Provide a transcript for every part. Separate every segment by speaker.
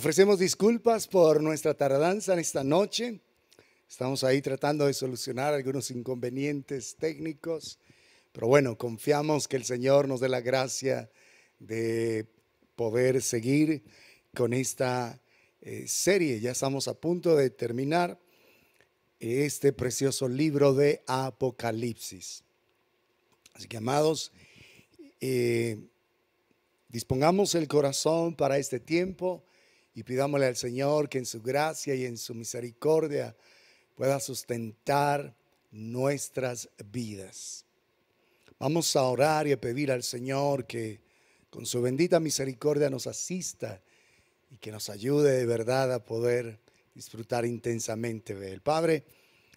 Speaker 1: Ofrecemos disculpas por nuestra tardanza en esta noche. Estamos ahí tratando de solucionar algunos inconvenientes técnicos, pero bueno, confiamos que el Señor nos dé la gracia de poder seguir con esta eh, serie. Ya estamos a punto de terminar este precioso libro de Apocalipsis. Así que, amados, eh, dispongamos el corazón para este tiempo y pidámosle al Señor que en su gracia y en su misericordia pueda sustentar nuestras vidas. Vamos a orar y a pedir al Señor que con su bendita misericordia nos asista y que nos ayude de verdad a poder disfrutar intensamente de Él. Padre,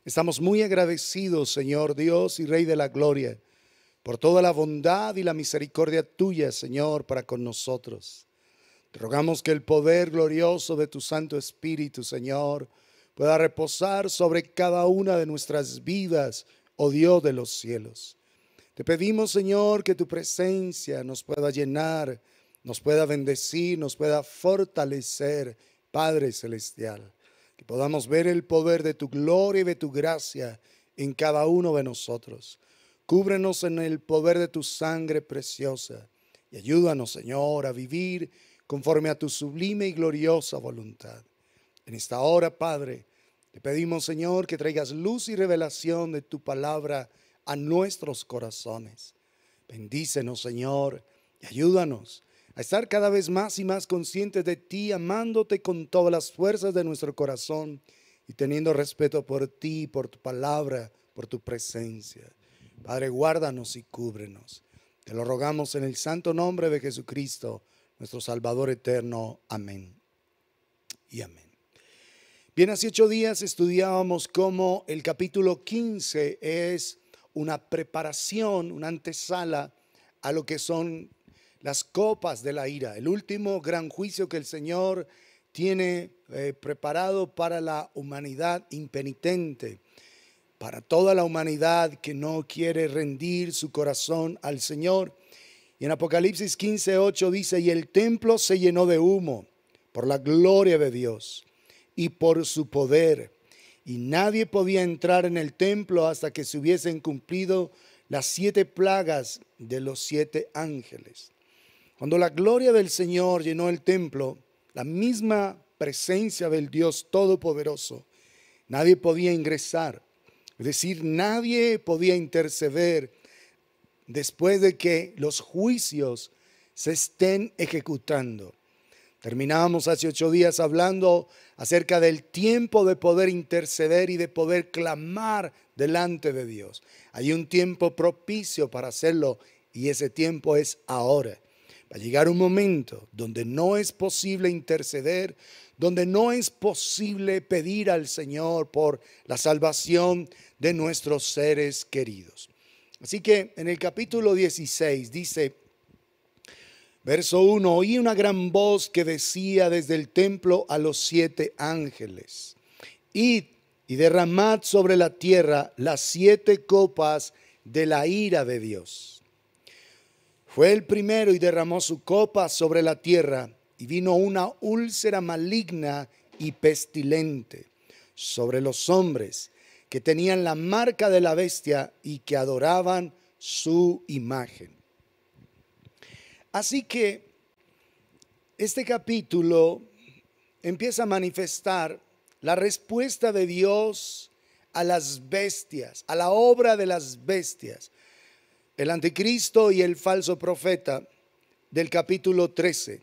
Speaker 1: estamos muy agradecidos, Señor Dios y Rey de la Gloria, por toda la bondad y la misericordia tuya, Señor, para con nosotros rogamos que el poder glorioso de tu Santo Espíritu, Señor, pueda reposar sobre cada una de nuestras vidas, oh Dios de los cielos. Te pedimos, Señor, que tu presencia nos pueda llenar, nos pueda bendecir, nos pueda fortalecer, Padre Celestial. Que podamos ver el poder de tu gloria y de tu gracia en cada uno de nosotros. Cúbrenos en el poder de tu sangre preciosa y ayúdanos, Señor, a vivir conforme a tu sublime y gloriosa voluntad. En esta hora, Padre, te pedimos, Señor, que traigas luz y revelación de tu palabra a nuestros corazones. Bendícenos, Señor, y ayúdanos a estar cada vez más y más conscientes de ti, amándote con todas las fuerzas de nuestro corazón y teniendo respeto por ti, por tu palabra, por tu presencia. Padre, guárdanos y cúbrenos. Te lo rogamos en el santo nombre de Jesucristo nuestro Salvador eterno. Amén. Y amén. Bien, hace ocho días estudiábamos cómo el capítulo 15 es una preparación, una antesala a lo que son las copas de la ira, el último gran juicio que el Señor tiene eh, preparado para la humanidad impenitente, para toda la humanidad que no quiere rendir su corazón al Señor en Apocalipsis 15, 8 dice, y el templo se llenó de humo por la gloria de Dios y por su poder. Y nadie podía entrar en el templo hasta que se hubiesen cumplido las siete plagas de los siete ángeles. Cuando la gloria del Señor llenó el templo, la misma presencia del Dios Todopoderoso, nadie podía ingresar. Es decir, nadie podía interceder después de que los juicios se estén ejecutando. Terminamos hace ocho días hablando acerca del tiempo de poder interceder y de poder clamar delante de Dios. Hay un tiempo propicio para hacerlo y ese tiempo es ahora. Va a llegar un momento donde no es posible interceder, donde no es posible pedir al Señor por la salvación de nuestros seres queridos. Así que en el capítulo 16 dice, verso 1, oí una gran voz que decía desde el templo a los siete ángeles, id y derramad sobre la tierra las siete copas de la ira de Dios. Fue el primero y derramó su copa sobre la tierra y vino una úlcera maligna y pestilente sobre los hombres que tenían la marca de la bestia y que adoraban su imagen. Así que este capítulo empieza a manifestar la respuesta de Dios a las bestias, a la obra de las bestias, el anticristo y el falso profeta del capítulo 13,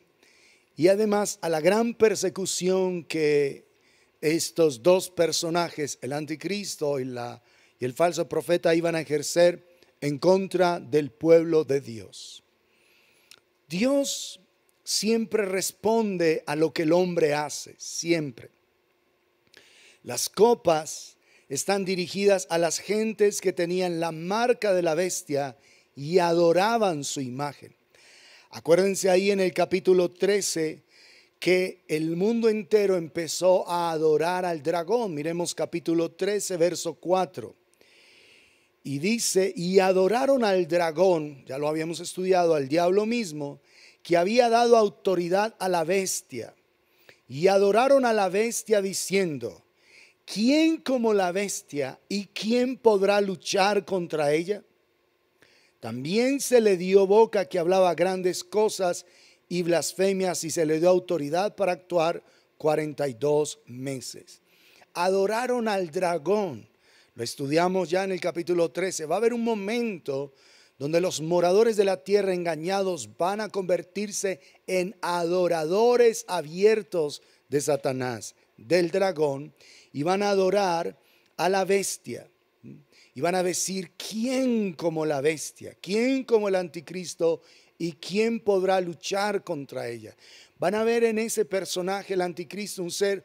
Speaker 1: y además a la gran persecución que estos dos personajes, el anticristo y, la, y el falso profeta, iban a ejercer en contra del pueblo de Dios. Dios siempre responde a lo que el hombre hace, siempre. Las copas están dirigidas a las gentes que tenían la marca de la bestia y adoraban su imagen. Acuérdense ahí en el capítulo 13 que el mundo entero empezó a adorar al dragón. Miremos capítulo 13, verso 4. Y dice, y adoraron al dragón, ya lo habíamos estudiado, al diablo mismo, que había dado autoridad a la bestia. Y adoraron a la bestia diciendo, ¿quién como la bestia y quién podrá luchar contra ella? También se le dio boca que hablaba grandes cosas y blasfemias y se le dio autoridad para actuar 42 meses. Adoraron al dragón. Lo estudiamos ya en el capítulo 13. Va a haber un momento donde los moradores de la tierra engañados van a convertirse en adoradores abiertos de Satanás, del dragón, y van a adorar a la bestia. Y van a decir, ¿quién como la bestia? ¿Quién como el anticristo? ¿Y quién podrá luchar contra ella? Van a ver en ese personaje, el anticristo, un ser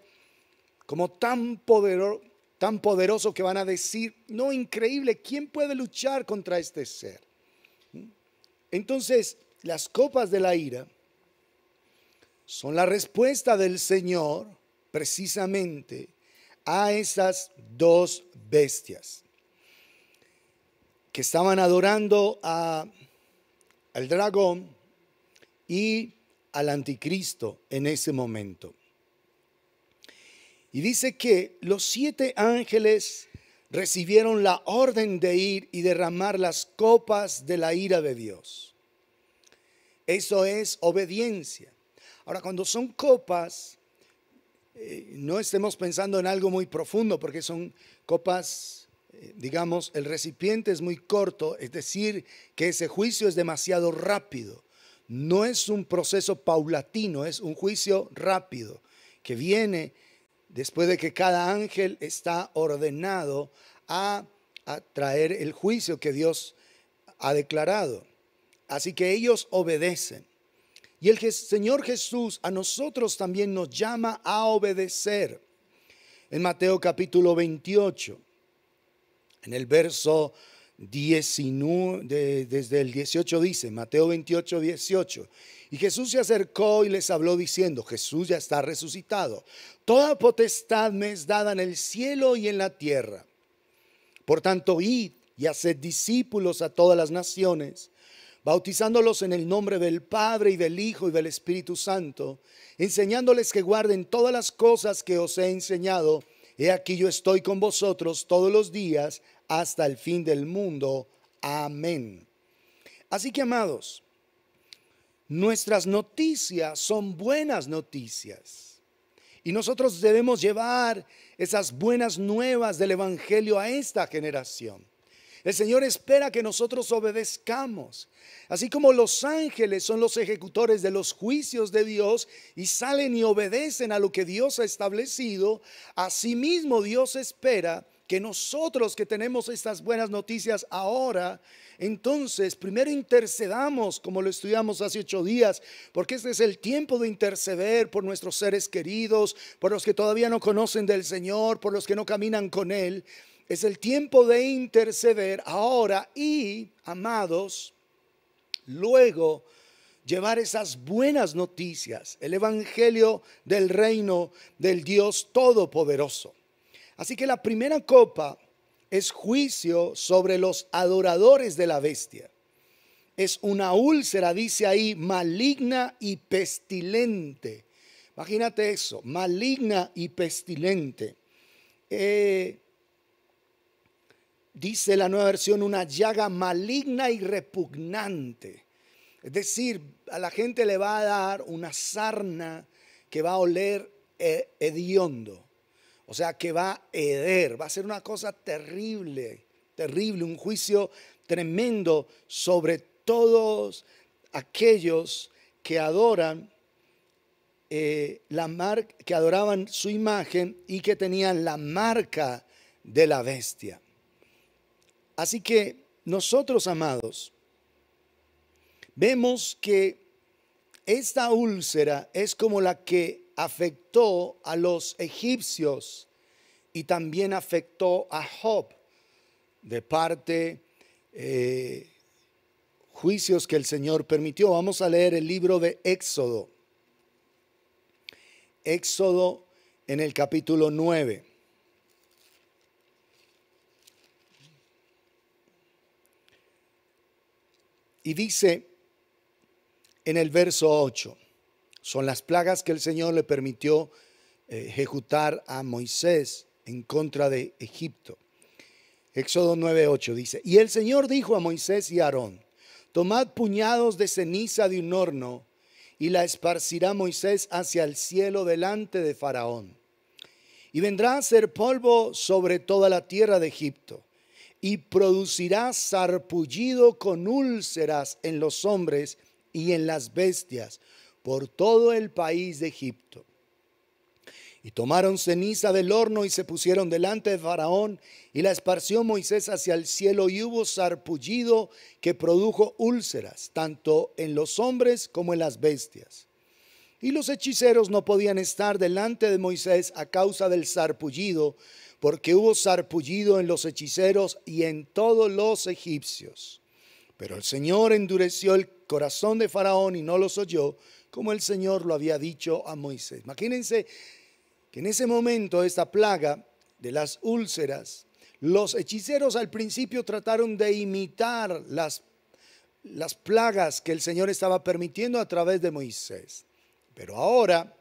Speaker 1: como tan poderoso, tan poderoso que van a decir, no, increíble, ¿quién puede luchar contra este ser? Entonces, las copas de la ira son la respuesta del Señor precisamente a esas dos bestias que estaban adorando a al dragón y al anticristo en ese momento. Y dice que los siete ángeles recibieron la orden de ir y derramar las copas de la ira de Dios. Eso es obediencia. Ahora, cuando son copas, eh, no estemos pensando en algo muy profundo, porque son copas eh, digamos, el recipiente es muy corto, es decir, que ese juicio es demasiado rápido. No es un proceso paulatino, es un juicio rápido que viene después de que cada ángel está ordenado a, traer el juicio que Dios ha declarado. Así que ellos obedecen. Y el Señor Jesús a nosotros también nos llama a obedecer. En Mateo capítulo 28, en el verso 19, desde el 18 dice, Mateo 28, 18. Y Jesús se acercó y les habló diciendo, Jesús ya está resucitado. Toda potestad me es dada en el cielo y en la tierra. Por tanto, id y haced discípulos a todas las naciones, bautizándolos en el nombre del Padre y del Hijo y del Espíritu Santo, enseñándoles que guarden todas las cosas que os he enseñado. He aquí yo estoy con vosotros todos los días hasta el fin del mundo. Amén. Así que, amados, nuestras noticias son buenas noticias. Y nosotros debemos llevar esas buenas nuevas del Evangelio a esta generación. El Señor espera que nosotros obedezcamos. Así como los ángeles son los ejecutores de los juicios de Dios y salen y obedecen a lo que Dios ha establecido, asimismo Dios espera que nosotros que tenemos estas buenas noticias ahora, entonces primero intercedamos, como lo estudiamos hace ocho días, porque este es el tiempo de interceder por nuestros seres queridos, por los que todavía no conocen del Señor, por los que no caminan con Él. Es el tiempo de interceder ahora y, amados, luego llevar esas buenas noticias, el Evangelio del reino del Dios Todopoderoso. Así que la primera copa es juicio sobre los adoradores de la bestia. Es una úlcera, dice ahí, maligna y pestilente. Imagínate eso, maligna y pestilente. Eh, dice la nueva versión, una llaga maligna y repugnante. Es decir, a la gente le va a dar una sarna que va a oler hediondo. O sea que va a heder, va a ser una cosa terrible, terrible, un juicio tremendo sobre todos aquellos que adoran eh, la marca, que adoraban su imagen y que tenían la marca de la bestia. Así que nosotros, amados, vemos que esta úlcera es como la que afectó a los egipcios y también afectó a Job de parte eh, juicios que el Señor permitió. Vamos a leer el libro de Éxodo. Éxodo en el capítulo 9. Y dice en el verso 8, son las plagas que el Señor le permitió eh, ejecutar a Moisés en contra de Egipto. Éxodo 9:8 dice, y el Señor dijo a Moisés y a Aarón, tomad puñados de ceniza de un horno y la esparcirá Moisés hacia el cielo delante de Faraón. Y vendrá a ser polvo sobre toda la tierra de Egipto, y producirá sarpullido con úlceras en los hombres y en las bestias, por todo el país de Egipto. Y tomaron ceniza del horno y se pusieron delante de Faraón y la esparció Moisés hacia el cielo y hubo sarpullido que produjo úlceras, tanto en los hombres como en las bestias. Y los hechiceros no podían estar delante de Moisés a causa del sarpullido, porque hubo sarpullido en los hechiceros y en todos los egipcios. Pero el Señor endureció el corazón de Faraón y no los oyó, como el Señor lo había dicho a Moisés. Imagínense que en ese momento esta plaga de las úlceras, los hechiceros al principio trataron de imitar las, las plagas que el Señor estaba permitiendo a través de Moisés. Pero ahora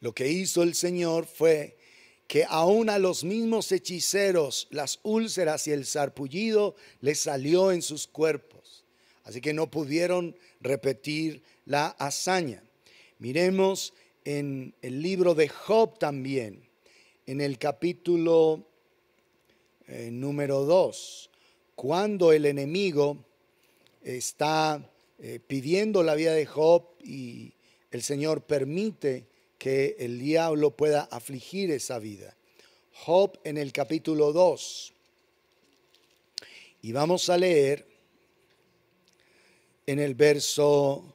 Speaker 1: lo que hizo el Señor fue que aún a los mismos hechiceros las úlceras y el sarpullido les salió en sus cuerpos. Así que no pudieron repetir la hazaña. Miremos en el libro de Job también, en el capítulo eh, número 2, cuando el enemigo está eh, pidiendo la vida de Job y el Señor permite que el diablo pueda afligir esa vida. Job en el capítulo 2. Y vamos a leer en el verso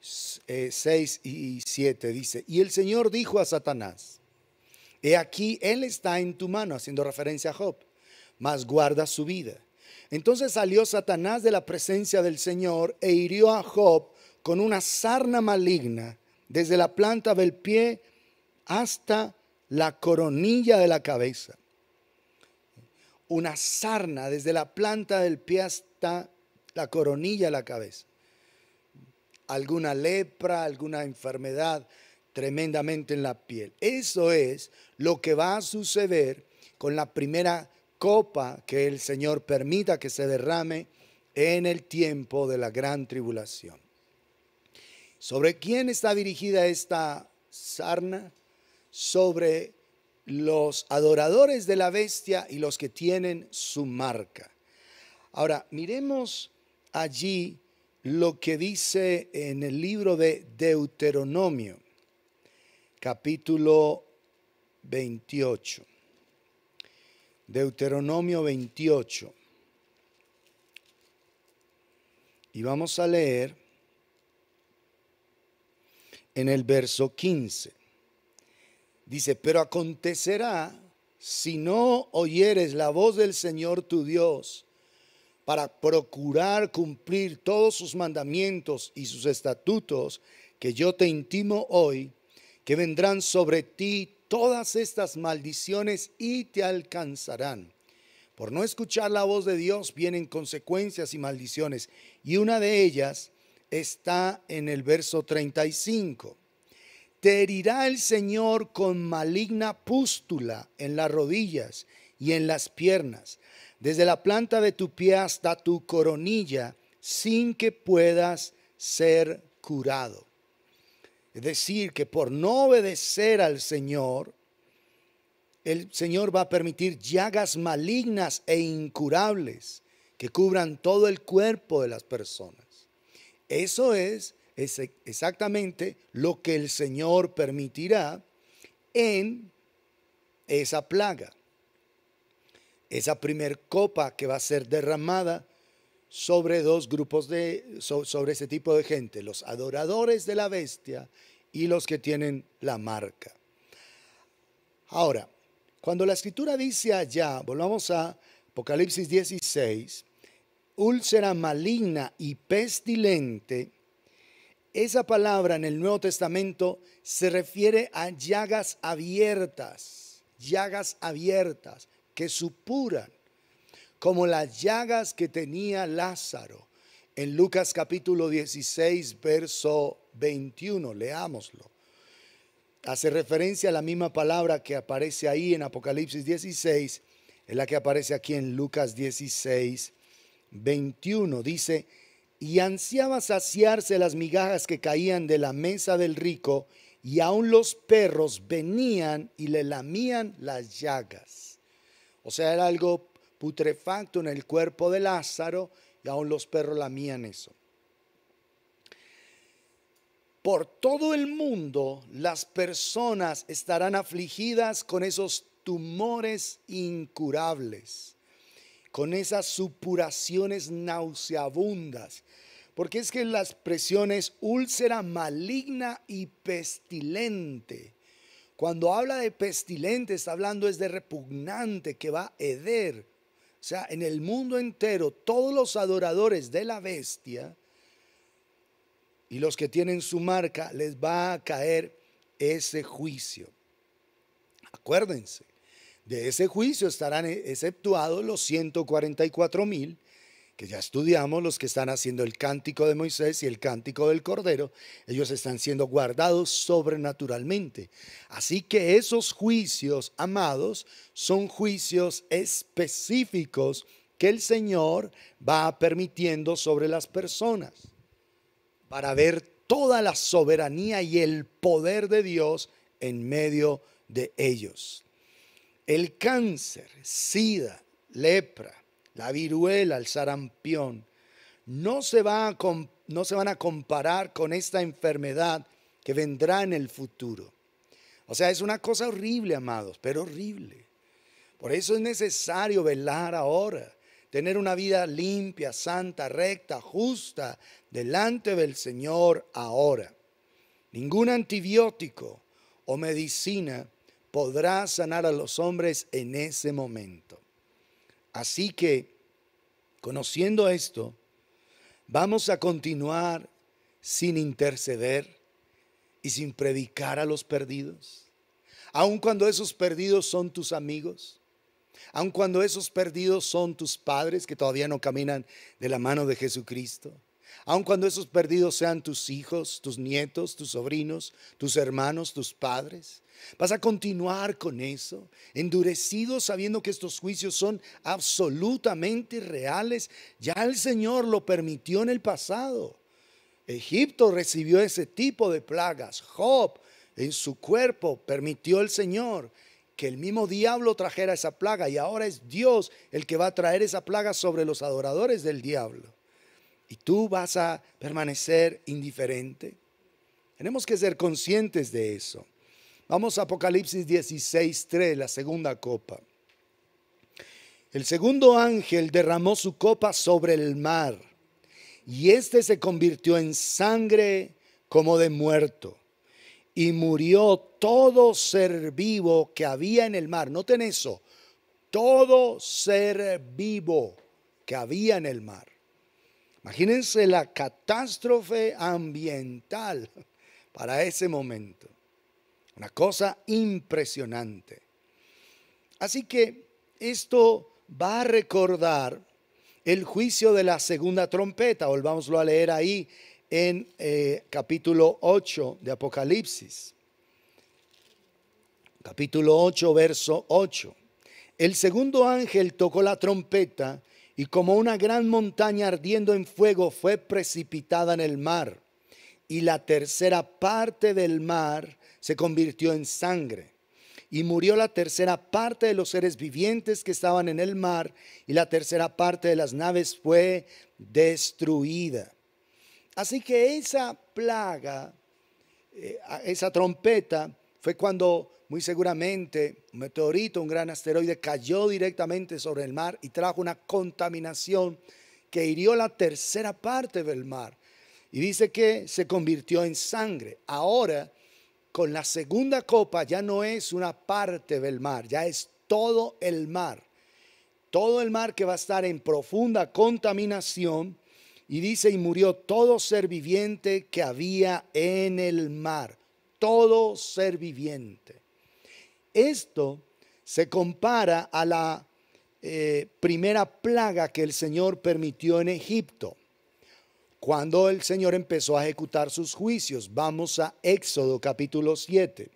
Speaker 1: 6 eh, y 7 dice, y el Señor dijo a Satanás, he aquí, Él está en tu mano, haciendo referencia a Job, mas guarda su vida. Entonces salió Satanás de la presencia del Señor e hirió a Job con una sarna maligna desde la planta del pie hasta la coronilla de la cabeza. Una sarna desde la planta del pie hasta la coronilla a la cabeza. Alguna lepra, alguna enfermedad tremendamente en la piel. Eso es lo que va a suceder con la primera copa que el Señor permita que se derrame en el tiempo de la gran tribulación. ¿Sobre quién está dirigida esta sarna? Sobre los adoradores de la bestia y los que tienen su marca. Ahora, miremos allí lo que dice en el libro de Deuteronomio, capítulo 28. Deuteronomio 28. Y vamos a leer en el verso 15. Dice, pero acontecerá si no oyeres la voz del Señor tu Dios para procurar cumplir todos sus mandamientos y sus estatutos que yo te intimo hoy, que vendrán sobre ti todas estas maldiciones y te alcanzarán. Por no escuchar la voz de Dios vienen consecuencias y maldiciones, y una de ellas está en el verso 35. Te herirá el Señor con maligna pústula en las rodillas y en las piernas desde la planta de tu pie hasta tu coronilla, sin que puedas ser curado. Es decir, que por no obedecer al Señor, el Señor va a permitir llagas malignas e incurables que cubran todo el cuerpo de las personas. Eso es, es exactamente lo que el Señor permitirá en esa plaga esa primer copa que va a ser derramada sobre dos grupos de, sobre ese tipo de gente, los adoradores de la bestia y los que tienen la marca. Ahora, cuando la escritura dice allá, volvamos a Apocalipsis 16, úlcera maligna y pestilente, esa palabra en el Nuevo Testamento se refiere a llagas abiertas, llagas abiertas que supuran, como las llagas que tenía Lázaro. En Lucas capítulo 16, verso 21, leámoslo. Hace referencia a la misma palabra que aparece ahí en Apocalipsis 16, es la que aparece aquí en Lucas 16, 21. Dice, y ansiaba saciarse las migajas que caían de la mesa del rico, y aun los perros venían y le lamían las llagas. O sea, era algo putrefacto en el cuerpo de Lázaro y aún los perros lamían eso. Por todo el mundo las personas estarán afligidas con esos tumores incurables, con esas supuraciones nauseabundas, porque es que la expresión es úlcera maligna y pestilente cuando habla de pestilente, está hablando es de repugnante, que va a heder. O sea, en el mundo entero, todos los adoradores de la bestia y los que tienen su marca, les va a caer ese juicio. Acuérdense, de ese juicio estarán exceptuados los 144 mil que ya estudiamos, los que están haciendo el cántico de Moisés y el cántico del Cordero, ellos están siendo guardados sobrenaturalmente. Así que esos juicios, amados, son juicios específicos que el Señor va permitiendo sobre las personas para ver toda la soberanía y el poder de Dios en medio de ellos. El cáncer, sida, lepra, la viruela, el sarampión, no se, no se van a comparar con esta enfermedad que vendrá en el futuro. O sea, es una cosa horrible, amados, pero horrible. Por eso es necesario velar ahora, tener una vida limpia, santa, recta, justa, delante del Señor ahora. Ningún antibiótico o medicina podrá sanar a los hombres en ese momento. Así que, conociendo esto, vamos a continuar sin interceder y sin predicar a los perdidos, aun cuando esos perdidos son tus amigos, aun cuando esos perdidos son tus padres que todavía no caminan de la mano de Jesucristo aun cuando esos perdidos sean tus hijos, tus nietos, tus sobrinos, tus hermanos, tus padres. Vas a continuar con eso, endurecido sabiendo que estos juicios son absolutamente reales. Ya el Señor lo permitió en el pasado. Egipto recibió ese tipo de plagas. Job en su cuerpo permitió el Señor que el mismo diablo trajera esa plaga y ahora es Dios el que va a traer esa plaga sobre los adoradores del diablo. ¿Y tú vas a permanecer indiferente? Tenemos que ser conscientes de eso. Vamos a Apocalipsis 3, la segunda copa. El segundo ángel derramó su copa sobre el mar y éste se convirtió en sangre como de muerto y murió todo ser vivo que había en el mar. Noten eso, todo ser vivo que había en el mar. Imagínense la catástrofe ambiental para ese momento. Una cosa impresionante. Así que esto va a recordar el juicio de la segunda trompeta. Volvámoslo a leer ahí en eh, capítulo 8 de Apocalipsis. Capítulo 8, verso 8. El segundo ángel tocó la trompeta y como una gran montaña ardiendo en fuego fue precipitada en el mar, y la tercera parte del mar se convirtió en sangre. Y murió la tercera parte de los seres vivientes que estaban en el mar, y la tercera parte de las naves fue destruida. Así que esa plaga, eh, esa trompeta, fue cuando muy seguramente un meteorito, un gran asteroide cayó directamente sobre el mar y trajo una contaminación que hirió la tercera parte del mar. Y dice que se convirtió en sangre. Ahora, con la segunda copa ya no es una parte del mar, ya es todo el mar. Todo el mar que va a estar en profunda contaminación. Y dice, y murió todo ser viviente que había en el mar. Todo ser viviente. Esto se compara a la eh, primera plaga que el Señor permitió en Egipto, cuando el Señor empezó a ejecutar sus juicios. Vamos a Éxodo capítulo 7.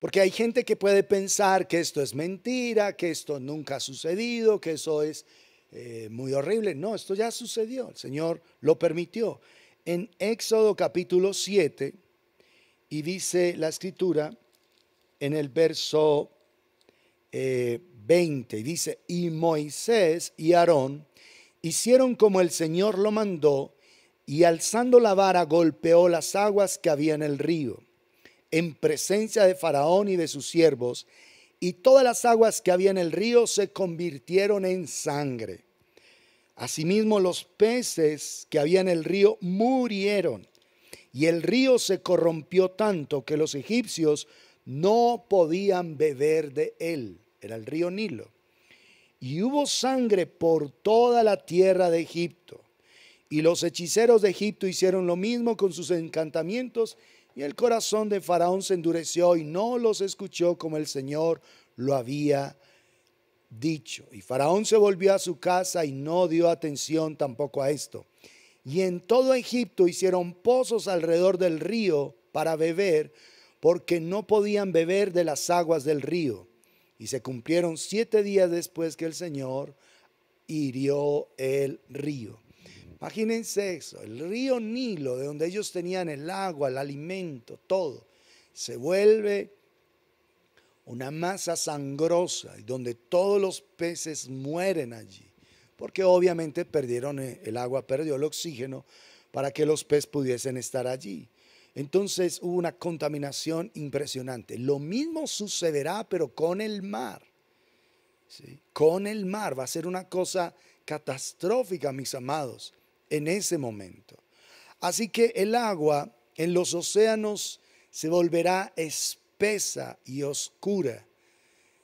Speaker 1: Porque hay gente que puede pensar que esto es mentira, que esto nunca ha sucedido, que eso es eh, muy horrible. No, esto ya sucedió, el Señor lo permitió. En Éxodo capítulo 7, y dice la escritura, en el verso eh, 20. Dice, y Moisés y Aarón hicieron como el Señor lo mandó, y alzando la vara golpeó las aguas que había en el río, en presencia de Faraón y de sus siervos, y todas las aguas que había en el río se convirtieron en sangre. Asimismo los peces que había en el río murieron, y el río se corrompió tanto que los egipcios no podían beber de él. Era el río Nilo. Y hubo sangre por toda la tierra de Egipto. Y los hechiceros de Egipto hicieron lo mismo con sus encantamientos. Y el corazón de Faraón se endureció y no los escuchó como el Señor lo había dicho. Y Faraón se volvió a su casa y no dio atención tampoco a esto. Y en todo Egipto hicieron pozos alrededor del río para beber, porque no podían beber de las aguas del río. Y se cumplieron siete días después que el Señor hirió el río. Imagínense eso, el río Nilo, de donde ellos tenían el agua, el alimento, todo, se vuelve una masa sangrosa y donde todos los peces mueren allí, porque obviamente perdieron eh, el agua, perdió el oxígeno para que los peces pudiesen estar allí. Entonces hubo una contaminación impresionante. Lo mismo sucederá, pero con el mar. Con el mar va a ser una cosa catastrófica, mis amados, en ese momento. Así que el agua en los océanos se volverá espesa y oscura.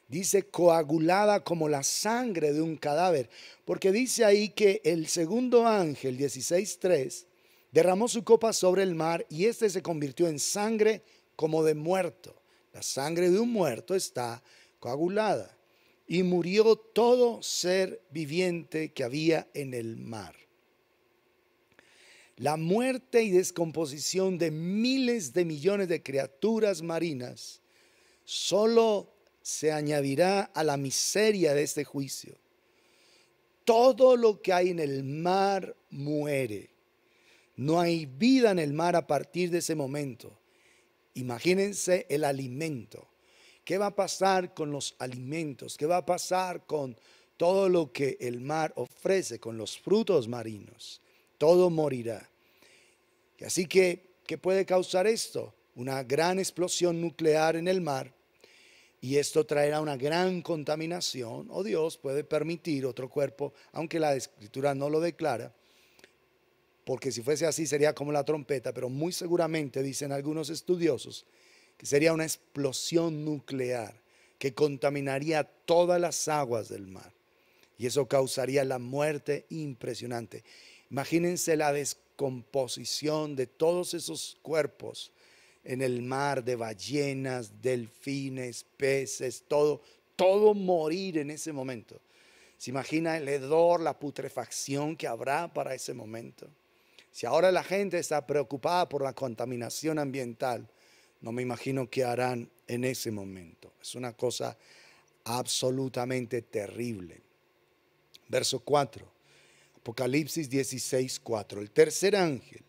Speaker 1: Dice coagulada como la sangre de un cadáver. Porque dice ahí que el segundo ángel, 16.3, derramó su copa sobre el mar y éste se convirtió en sangre como de muerto. La sangre de un muerto está coagulada. Y murió todo ser viviente que había en el mar. La muerte y descomposición de miles de millones de criaturas marinas solo se añadirá a la miseria de este juicio. Todo lo que hay en el mar muere. No hay vida en el mar a partir de ese momento. Imagínense el alimento. ¿Qué va a pasar con los alimentos? ¿Qué va a pasar con todo lo que el mar ofrece, con los frutos marinos? Todo morirá. Así que, ¿qué puede causar esto? Una gran explosión nuclear en el mar y esto traerá una gran contaminación o oh, Dios puede permitir otro cuerpo, aunque la escritura no lo declara porque si fuese así sería como la trompeta, pero muy seguramente, dicen algunos estudiosos, que sería una explosión nuclear que contaminaría todas las aguas del mar. Y eso causaría la muerte impresionante. Imagínense la descomposición de todos esos cuerpos en el mar, de ballenas, delfines, peces, todo, todo morir en ese momento. ¿Se imagina el hedor, la putrefacción que habrá para ese momento? Si ahora la gente está preocupada por la contaminación ambiental, no me imagino qué harán en ese momento. Es una cosa absolutamente terrible. Verso 4, Apocalipsis 16, 4. El tercer ángel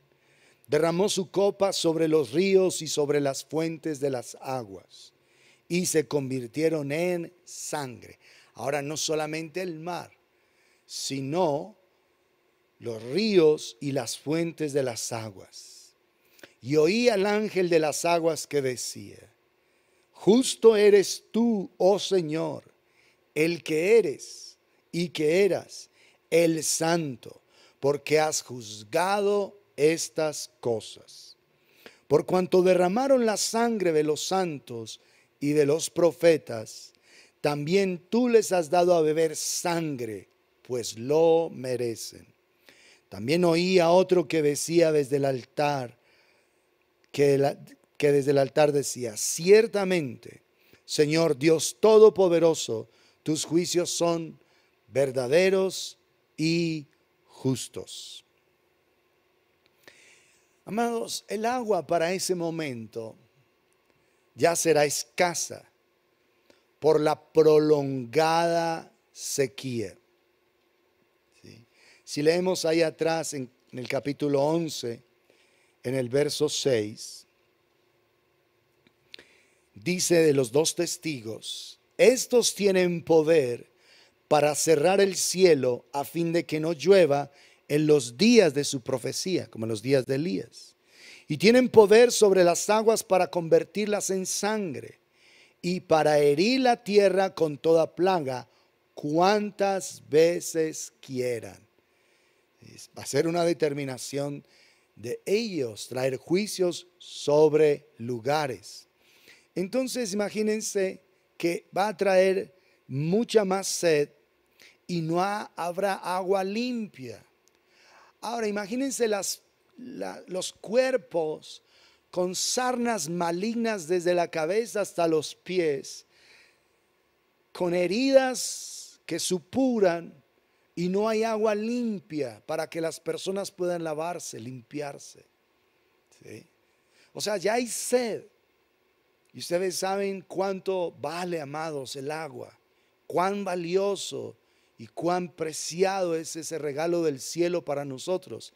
Speaker 1: derramó su copa sobre los ríos y sobre las fuentes de las aguas y se convirtieron en sangre. Ahora no solamente el mar, sino los ríos y las fuentes de las aguas. Y oí al ángel de las aguas que decía, justo eres tú, oh Señor, el que eres y que eras, el santo, porque has juzgado estas cosas. Por cuanto derramaron la sangre de los santos y de los profetas, también tú les has dado a beber sangre, pues lo merecen. También oía a otro que decía desde el altar, que, que desde el altar decía, ciertamente, Señor Dios Todopoderoso, tus juicios son verdaderos y justos. Amados, el agua para ese momento ya será escasa por la prolongada sequía. Si leemos ahí atrás en, el capítulo 11, en el verso 6, dice de los dos testigos, estos tienen poder para cerrar el cielo a fin de que no llueva en los días de su profecía, como en los días de Elías. Y tienen poder sobre las aguas para convertirlas en sangre y para herir la tierra con toda plaga cuantas veces quieran va a ser una determinación de ellos traer juicios sobre lugares. Entonces imagínense que va a traer mucha más sed y no habrá agua limpia. Ahora imagínense los cuerpos con sarnas malignas desde la cabeza hasta los pies, con heridas que supuran, y no hay agua limpia para que las personas puedan lavarse, limpiarse. O sea, ya hay sed. Y ustedes saben cuánto vale, amados, el agua, cuán valioso y cuán preciado es ese regalo del cielo para nosotros.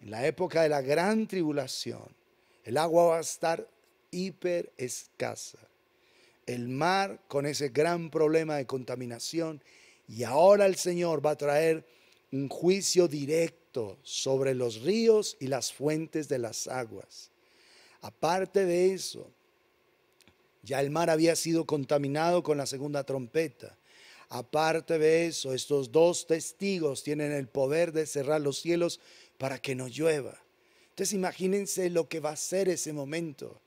Speaker 1: En la época de la gran tribulación, el agua va a estar hiper escasa. El mar, con ese gran problema de contaminación, y ahora el Señor va a traer un juicio directo sobre los ríos y las fuentes de las aguas. Aparte de eso, ya el mar había sido contaminado con la segunda trompeta. Aparte de eso, estos dos testigos tienen el poder de cerrar los cielos para que no llueva. Entonces imagínense lo que va a ser ese momento.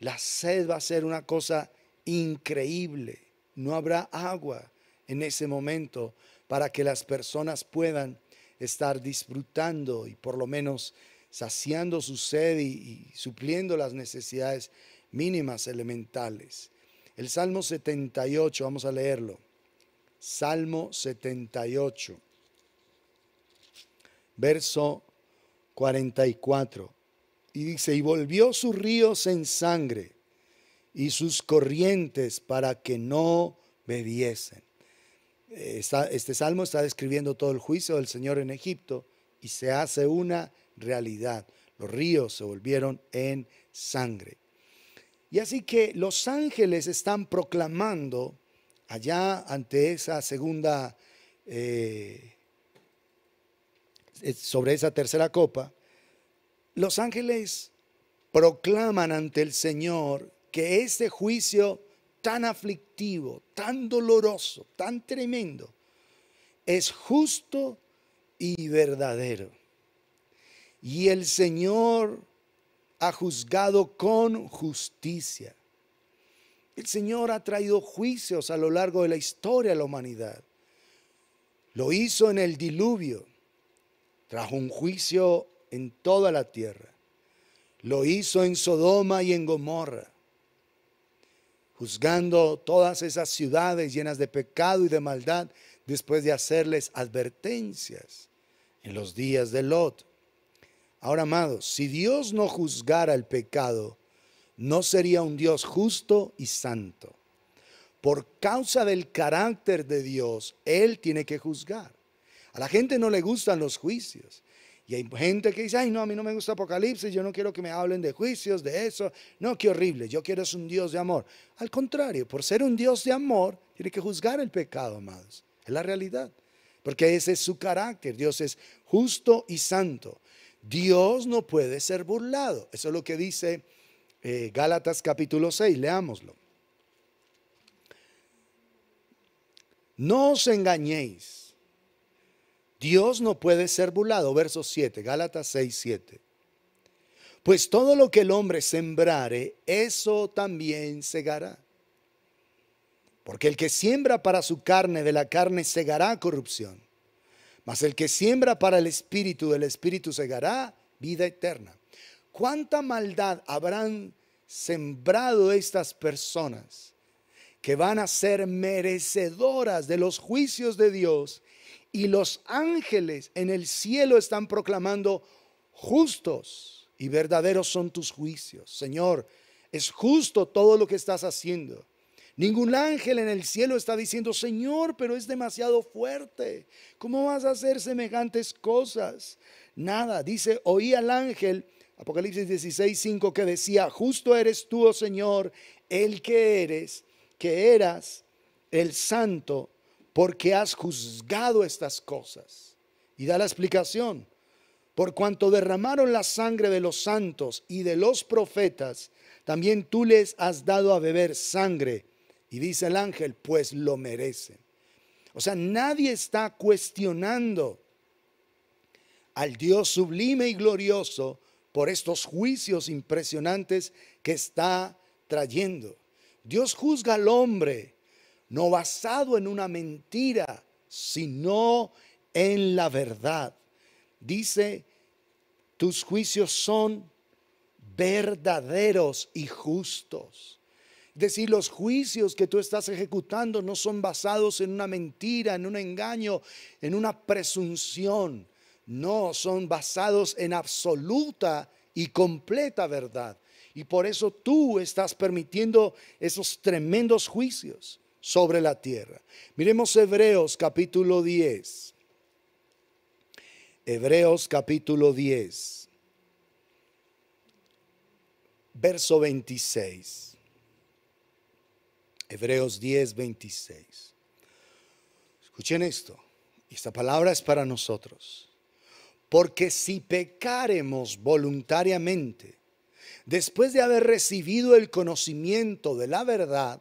Speaker 1: La sed va a ser una cosa increíble. No habrá agua en ese momento para que las personas puedan estar disfrutando y por lo menos saciando su sed y, supliendo las necesidades mínimas elementales. El Salmo 78, vamos a leerlo. Salmo 78, verso 44. Y dice, y volvió sus ríos en sangre y sus corrientes para que no bebiesen este salmo está describiendo todo el juicio del Señor en Egipto y se hace una realidad. Los ríos se volvieron en sangre. Y así que los ángeles están proclamando allá ante esa segunda, eh, sobre esa tercera copa, los ángeles proclaman ante el Señor que este juicio tan aflictivo, tan doloroso, tan tremendo, es justo y verdadero. Y el Señor ha juzgado con justicia. El Señor ha traído juicios a lo largo de la historia de la humanidad. Lo hizo en el diluvio. Trajo un juicio en toda la tierra. Lo hizo en Sodoma y en Gomorra juzgando todas esas ciudades llenas de pecado y de maldad después de hacerles advertencias en los días de Lot. Ahora, amados, si Dios no juzgara el pecado, no sería un Dios justo y santo. Por causa del carácter de Dios, Él tiene que juzgar. A la gente no le gustan los juicios. Y hay gente que dice, ay, no, a mí no me gusta Apocalipsis, yo no quiero que me hablen de juicios, de eso. No, qué horrible, yo quiero ser un Dios de amor. Al contrario, por ser un Dios de amor, tiene que juzgar el pecado, amados. Es la realidad. Porque ese es su carácter. Dios es justo y santo. Dios no puede ser burlado. Eso es lo que dice eh, Gálatas capítulo 6. Leámoslo. No os engañéis. Dios no puede ser burlado. Verso 7, Gálatas 6, 7. Pues todo lo que el hombre sembrare, eso también segará. Porque el que siembra para su carne, de la carne segará corrupción. Mas el que siembra para el espíritu, del espíritu segará vida eterna. ¿Cuánta maldad habrán sembrado estas personas que van a ser merecedoras de los juicios de Dios y los ángeles en el cielo están proclamando, justos y verdaderos son tus juicios. Señor, es justo todo lo que estás haciendo. Ningún ángel en el cielo está diciendo, Señor, pero es demasiado fuerte. ¿Cómo vas a hacer semejantes cosas? Nada, dice, oí al ángel, Apocalipsis 16, 5, que decía, justo eres tú, oh Señor, el que eres, que eras el santo porque has juzgado estas cosas. Y da la explicación. Por cuanto derramaron la sangre de los santos y de los profetas, también tú les has dado a beber sangre. Y dice el ángel, pues lo merecen. O sea, nadie está cuestionando al Dios sublime y glorioso por estos juicios impresionantes que está trayendo. Dios juzga al hombre no basado en una mentira, sino en la verdad. Dice, tus juicios son verdaderos y justos. Es decir, los juicios que tú estás ejecutando no son basados en una mentira, en un engaño, en una presunción. No, son basados en absoluta y completa verdad. Y por eso tú estás permitiendo esos tremendos juicios sobre la tierra. Miremos Hebreos capítulo 10. Hebreos capítulo 10, verso 26. Hebreos 10, 26. Escuchen esto. Esta palabra es para nosotros. Porque si pecaremos voluntariamente, después de haber recibido el conocimiento de la verdad,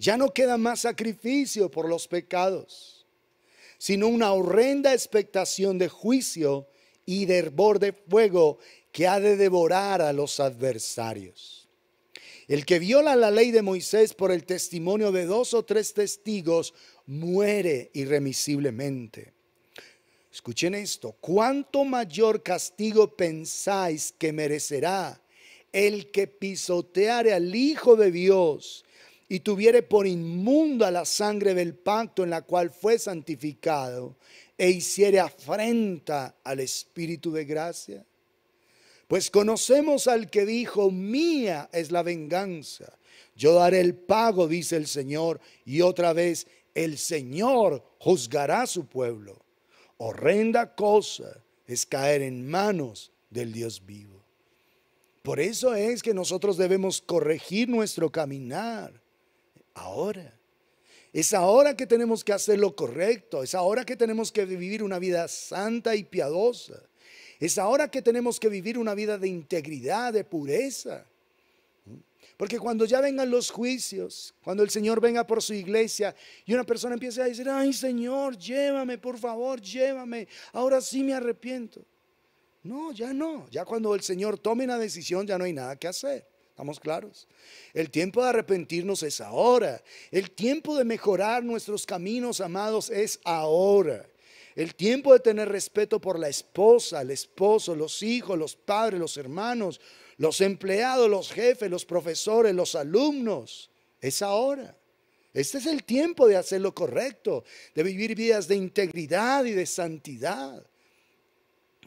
Speaker 1: ya no queda más sacrificio por los pecados, sino una horrenda expectación de juicio y de hervor de fuego que ha de devorar a los adversarios. El que viola la ley de Moisés por el testimonio de dos o tres testigos muere irremisiblemente. Escuchen esto, ¿cuánto mayor castigo pensáis que merecerá el que pisoteare al Hijo de Dios y tuviere por inmunda la sangre del pacto en la cual fue santificado, e hiciere afrenta al Espíritu de gracia? Pues conocemos al que dijo, mía es la venganza, yo daré el pago, dice el Señor, y otra vez, el Señor juzgará a su pueblo. Horrenda cosa es caer en manos del Dios vivo. Por eso es que nosotros debemos corregir nuestro caminar ahora. Es ahora que tenemos que hacer lo correcto, es ahora que tenemos que vivir una vida santa y piadosa, es ahora que tenemos que vivir una vida de integridad, de pureza. Porque cuando ya vengan los juicios, cuando el Señor venga por su iglesia y una persona empiece a decir, ay Señor, llévame, por favor, llévame, ahora sí me arrepiento. No, ya no, ya cuando el Señor tome una decisión ya no hay nada que hacer. ¿Estamos claros? El tiempo de arrepentirnos es ahora. El tiempo de mejorar nuestros caminos, amados, es ahora. El tiempo de tener respeto por la esposa, el esposo, los hijos, los padres, los hermanos, los empleados, los jefes, los profesores, los alumnos, es ahora. Este es el tiempo de hacer lo correcto, de vivir vidas de integridad y de santidad.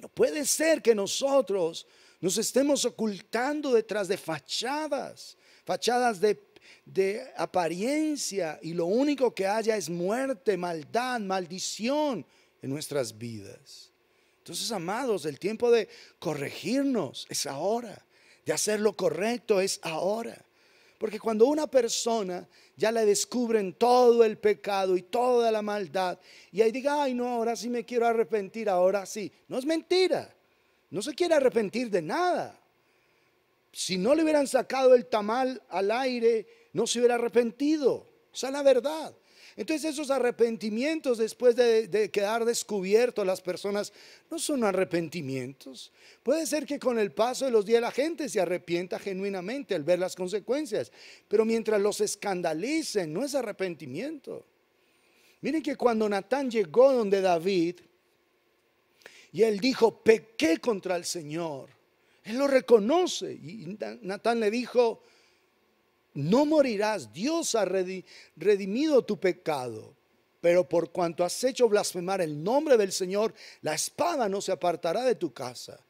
Speaker 1: No puede ser que nosotros nos estemos ocultando detrás de fachadas, fachadas de, apariencia y lo único que haya es muerte, maldad, maldición en nuestras vidas. Entonces, amados, el tiempo de corregirnos es ahora, de hacer lo correcto es ahora. Porque cuando una persona ya le descubren todo el pecado y toda la maldad, y ahí diga, ay no, ahora sí me quiero arrepentir, ahora sí, no es mentira. No se quiere arrepentir de nada. Si no le hubieran sacado el tamal al aire, no se hubiera arrepentido. O sea la verdad. Entonces esos arrepentimientos después de, de, quedar descubierto las personas no son arrepentimientos. Puede ser que con el paso de los días la gente se arrepienta genuinamente al ver las consecuencias, pero mientras los escandalicen no es arrepentimiento. Miren que cuando Natán llegó donde David, y él dijo, pequé contra el Señor. Él lo reconoce. Y Natán le dijo, no morirás, Dios ha redimido tu pecado. Pero por cuanto has hecho blasfemar el nombre del Señor, la espada no se apartará de tu casa.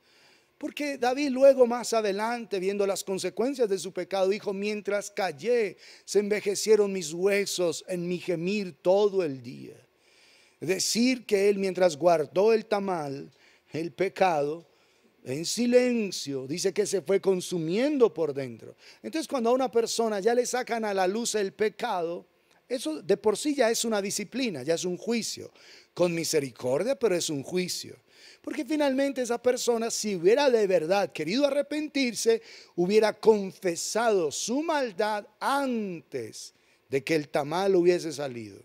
Speaker 1: Porque David luego más adelante, viendo las consecuencias de su pecado, dijo, mientras callé, se envejecieron mis huesos en mi gemir todo el día decir que él mientras guardó el tamal, el pecado, en silencio, dice que se fue consumiendo por dentro. Entonces cuando a una persona ya le sacan a la luz el pecado, eso de por sí ya es una disciplina, ya es un juicio, con misericordia, pero es un juicio. Porque finalmente esa persona, si hubiera de verdad querido arrepentirse, hubiera confesado su maldad antes de que el tamal hubiese salido.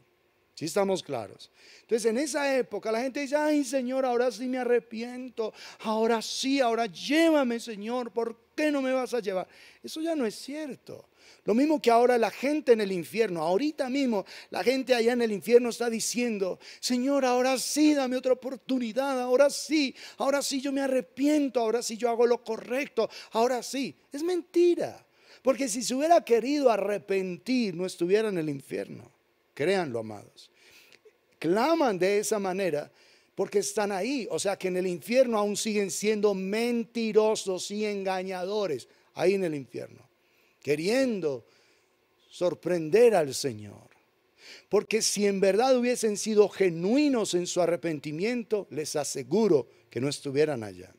Speaker 1: Si estamos claros. Entonces en esa época la gente dice, ay Señor, ahora sí me arrepiento, ahora sí, ahora llévame Señor, ¿por qué no me vas a llevar? Eso ya no es cierto. Lo mismo que ahora la gente en el infierno, ahorita mismo la gente allá en el infierno está diciendo, Señor, ahora sí, dame otra oportunidad, ahora sí, ahora sí yo me arrepiento, ahora sí yo hago lo correcto, ahora sí. Es mentira, porque si se hubiera querido arrepentir no estuviera en el infierno créanlo, amados. Claman de esa manera porque están ahí. O sea que en el infierno aún siguen siendo mentirosos y engañadores, ahí en el infierno, queriendo sorprender al Señor. Porque si en verdad hubiesen sido genuinos en su arrepentimiento, les aseguro que no estuvieran allá.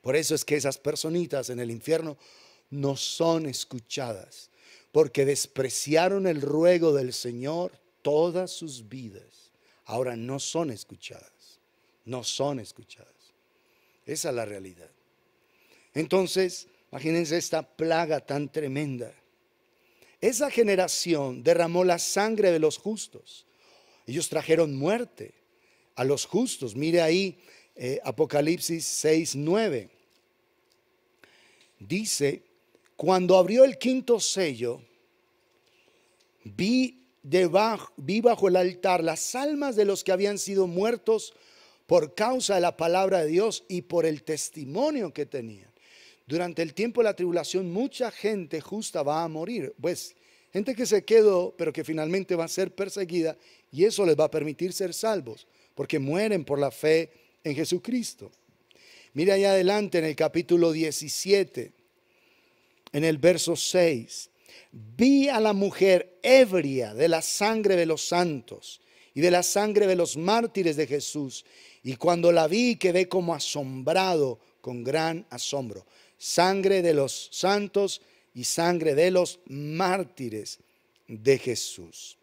Speaker 1: Por eso es que esas personitas en el infierno no son escuchadas, porque despreciaron el ruego del Señor todas sus vidas. Ahora no son escuchadas, no son escuchadas. Esa es la realidad. Entonces, imagínense esta plaga tan tremenda. Esa generación derramó la sangre de los justos. Ellos trajeron muerte a los justos. Mire ahí eh, Apocalipsis 6, 9. Dice, cuando abrió el quinto sello, vi, debajo, vi bajo el altar las almas de los que habían sido muertos por causa de la palabra de Dios y por el testimonio que tenían. Durante el tiempo de la tribulación mucha gente justa va a morir, pues gente que se quedó pero que finalmente va a ser perseguida y eso les va a permitir ser salvos, porque mueren por la fe en Jesucristo. Mira allá adelante en el capítulo 17, en el verso 6, vi a la mujer ebria de la sangre de los santos y de la sangre de los mártires de Jesús, y cuando la vi quedé como asombrado con gran asombro. Sangre de los santos y sangre de los mártires de Jesús.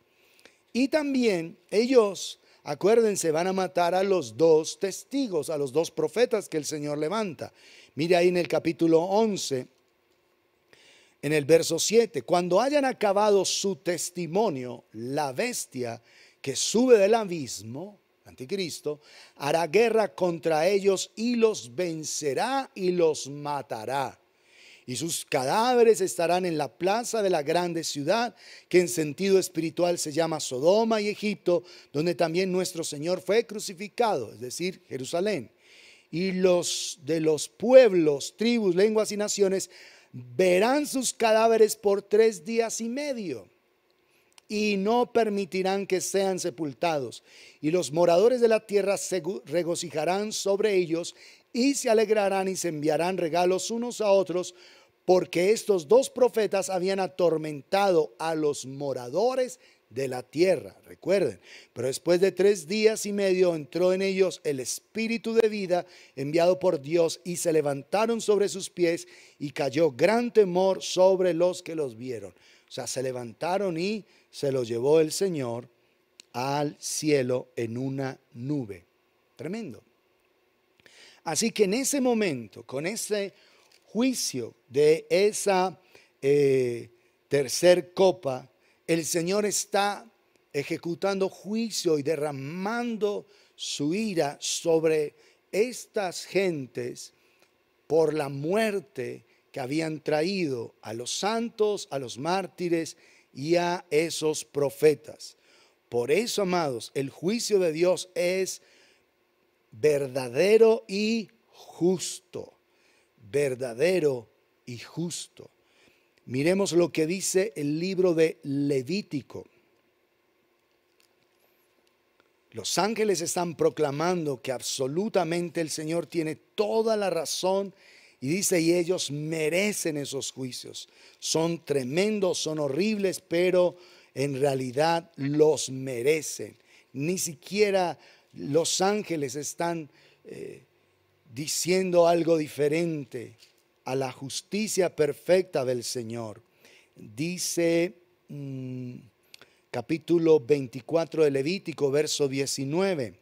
Speaker 1: Y también ellos, acuérdense, van a matar a los dos testigos, a los dos profetas que el Señor levanta. Mire ahí en el capítulo 11, en el verso 7, cuando hayan acabado su testimonio, la bestia que sube del abismo, anticristo, hará guerra contra ellos y los vencerá y los matará. Y sus cadáveres estarán en la plaza de la grande ciudad, que en sentido espiritual se llama Sodoma y Egipto, donde también nuestro Señor fue crucificado, es decir, Jerusalén. Y los de los pueblos, tribus, lenguas y naciones verán sus cadáveres por tres días y medio y no permitirán que sean sepultados. Y los moradores de la tierra se regocijarán sobre ellos y se alegrarán y se enviarán regalos unos a otros, porque estos dos profetas habían atormentado a los moradores de la tierra, recuerden. Pero después de tres días y medio entró en ellos el espíritu de vida enviado por Dios y se levantaron sobre sus pies y cayó gran temor sobre los que los vieron. O sea, se levantaron y se los llevó el Señor al cielo en una nube. Tremendo. Así que en ese momento, con ese juicio de esa tercera eh, tercer copa, el Señor está ejecutando juicio y derramando su ira sobre estas gentes por la muerte que habían traído a los santos, a los mártires y a esos profetas. Por eso, amados, el juicio de Dios es verdadero y justo, verdadero y justo. Miremos lo que dice el libro de Levítico. Los ángeles están proclamando que absolutamente el Señor tiene toda la razón y dice, y ellos merecen esos juicios. Son tremendos, son horribles, pero en realidad los merecen. Ni siquiera los ángeles están eh, diciendo algo diferente a la justicia perfecta del Señor. Dice mm, capítulo 24 de Levítico, verso 19,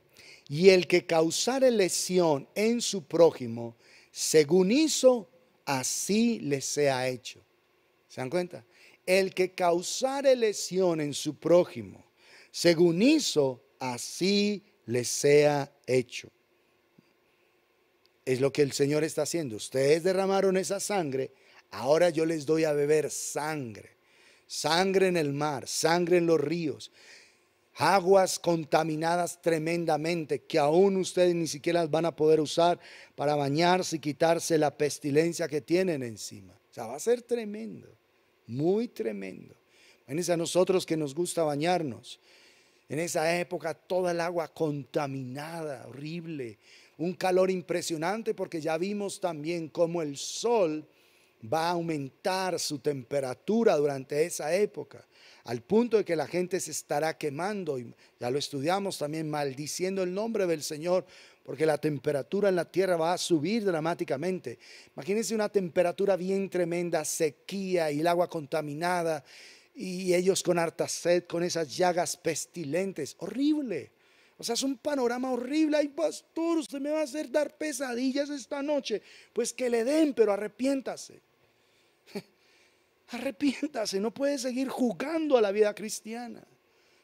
Speaker 1: y el que causare lesión en su prójimo, según hizo, así le sea hecho. ¿Se dan cuenta? El que causare lesión en su prójimo, según hizo, así le sea hecho. Es lo que el Señor está haciendo. Ustedes derramaron esa sangre, ahora yo les doy a beber sangre. Sangre en el mar, sangre en los ríos, aguas contaminadas tremendamente que aún ustedes ni siquiera las van a poder usar para bañarse y quitarse la pestilencia que tienen encima. O sea, va a ser tremendo, muy tremendo. Imagínense a nosotros que nos gusta bañarnos. En esa época toda el agua contaminada, horrible, un calor impresionante porque ya vimos también cómo el sol va a aumentar su temperatura durante esa época, al punto de que la gente se estará quemando, y ya lo estudiamos también, maldiciendo el nombre del Señor, porque la temperatura en la tierra va a subir dramáticamente. Imagínense una temperatura bien tremenda, sequía y el agua contaminada, y ellos con harta sed, con esas llagas pestilentes, horrible. O sea, es un panorama horrible. Ay, pastor, usted me va a hacer dar pesadillas esta noche. Pues que le den, pero arrepiéntase. Arrepiéntase, no puede seguir jugando a la vida cristiana.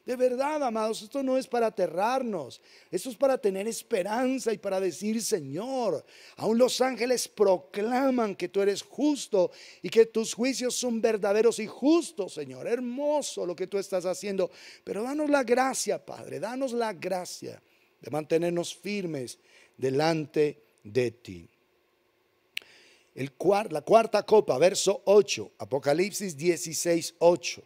Speaker 1: De verdad, amados, esto no es para aterrarnos, esto es para tener esperanza y para decir, Señor, aún los ángeles proclaman que tú eres justo y que tus juicios son verdaderos y justos, Señor. Hermoso lo que tú estás haciendo, pero danos la gracia, Padre, danos la gracia de mantenernos firmes delante de ti. la cuarta copa, verso 8, Apocalipsis 16, 8.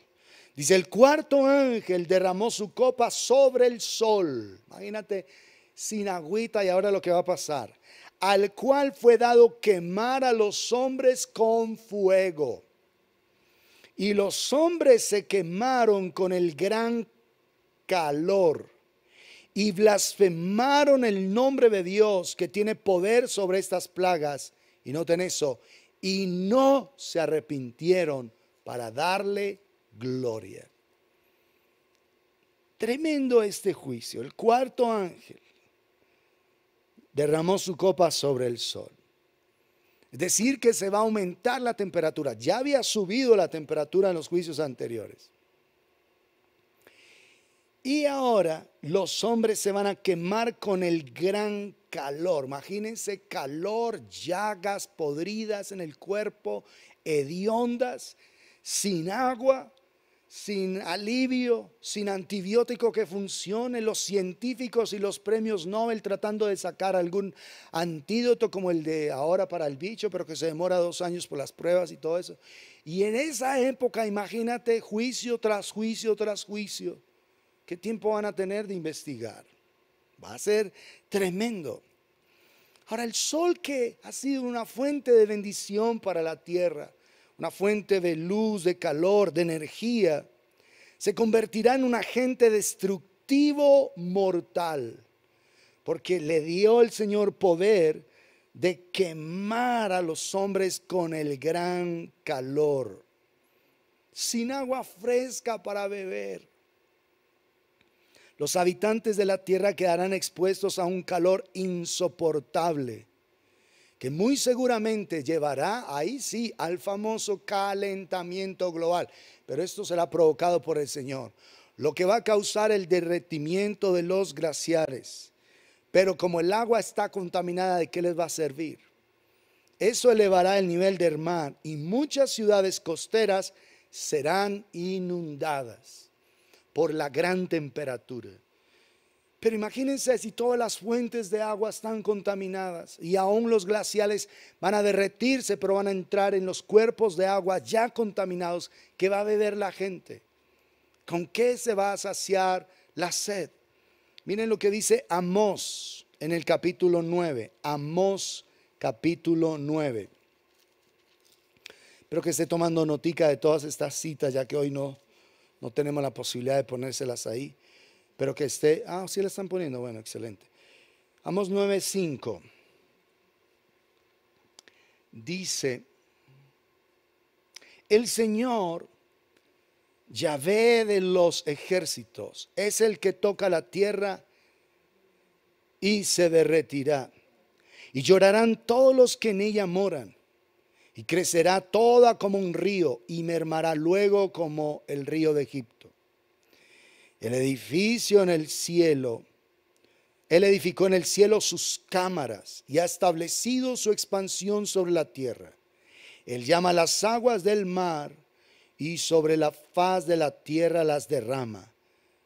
Speaker 1: Dice, el cuarto ángel derramó su copa sobre el sol. Imagínate, sin agüita y ahora lo que va a pasar. Al cual fue dado quemar a los hombres con fuego. Y los hombres se quemaron con el gran calor y blasfemaron el nombre de Dios que tiene poder sobre estas plagas. Y noten eso. Y no se arrepintieron para darle gloria. Tremendo este juicio. El cuarto ángel derramó su copa sobre el sol. Es decir, que se va a aumentar la temperatura. Ya había subido la temperatura en los juicios anteriores. Y ahora los hombres se van a quemar con el gran calor. Imagínense calor, llagas podridas en el cuerpo, hediondas, sin agua, sin alivio, sin antibiótico que funcione, los científicos y los premios Nobel tratando de sacar algún antídoto como el de ahora para el bicho, pero que se demora dos años por las pruebas y todo eso. Y en esa época, imagínate, juicio tras juicio tras juicio, ¿qué tiempo van a tener de investigar? Va a ser tremendo. Ahora, el sol que ha sido una fuente de bendición para la tierra, una fuente de luz, de calor, de energía, se convertirá en un agente destructivo mortal, porque le dio el Señor poder de quemar a los hombres con el gran calor, sin agua fresca para beber. Los habitantes de la tierra quedarán expuestos a un calor insoportable que muy seguramente llevará ahí sí al famoso calentamiento global, pero esto será provocado por el Señor, lo que va a causar el derretimiento de los glaciares. Pero como el agua está contaminada, ¿de qué les va a servir? Eso elevará el nivel del mar y muchas ciudades costeras serán inundadas por la gran temperatura. Pero imagínense si todas las fuentes de agua están contaminadas y aún los glaciales van a derretirse, pero van a entrar en los cuerpos de agua ya contaminados que va a beber la gente. ¿Con qué se va a saciar la sed? Miren lo que dice Amós en el capítulo 9. Amós capítulo 9. Espero que esté tomando notica de todas estas citas, ya que hoy no, no tenemos la posibilidad de ponérselas ahí. Pero que esté, ah, sí la están poniendo, bueno, excelente. Vamos 9.5 dice, el Señor, Yahvé de los ejércitos, es el que toca la tierra y se derretirá. Y llorarán todos los que en ella moran, y crecerá toda como un río, y mermará luego como el río de Egipto el edificio en el cielo. Él edificó en el cielo sus cámaras y ha establecido su expansión sobre la tierra. Él llama las aguas del mar y sobre la faz de la tierra las derrama.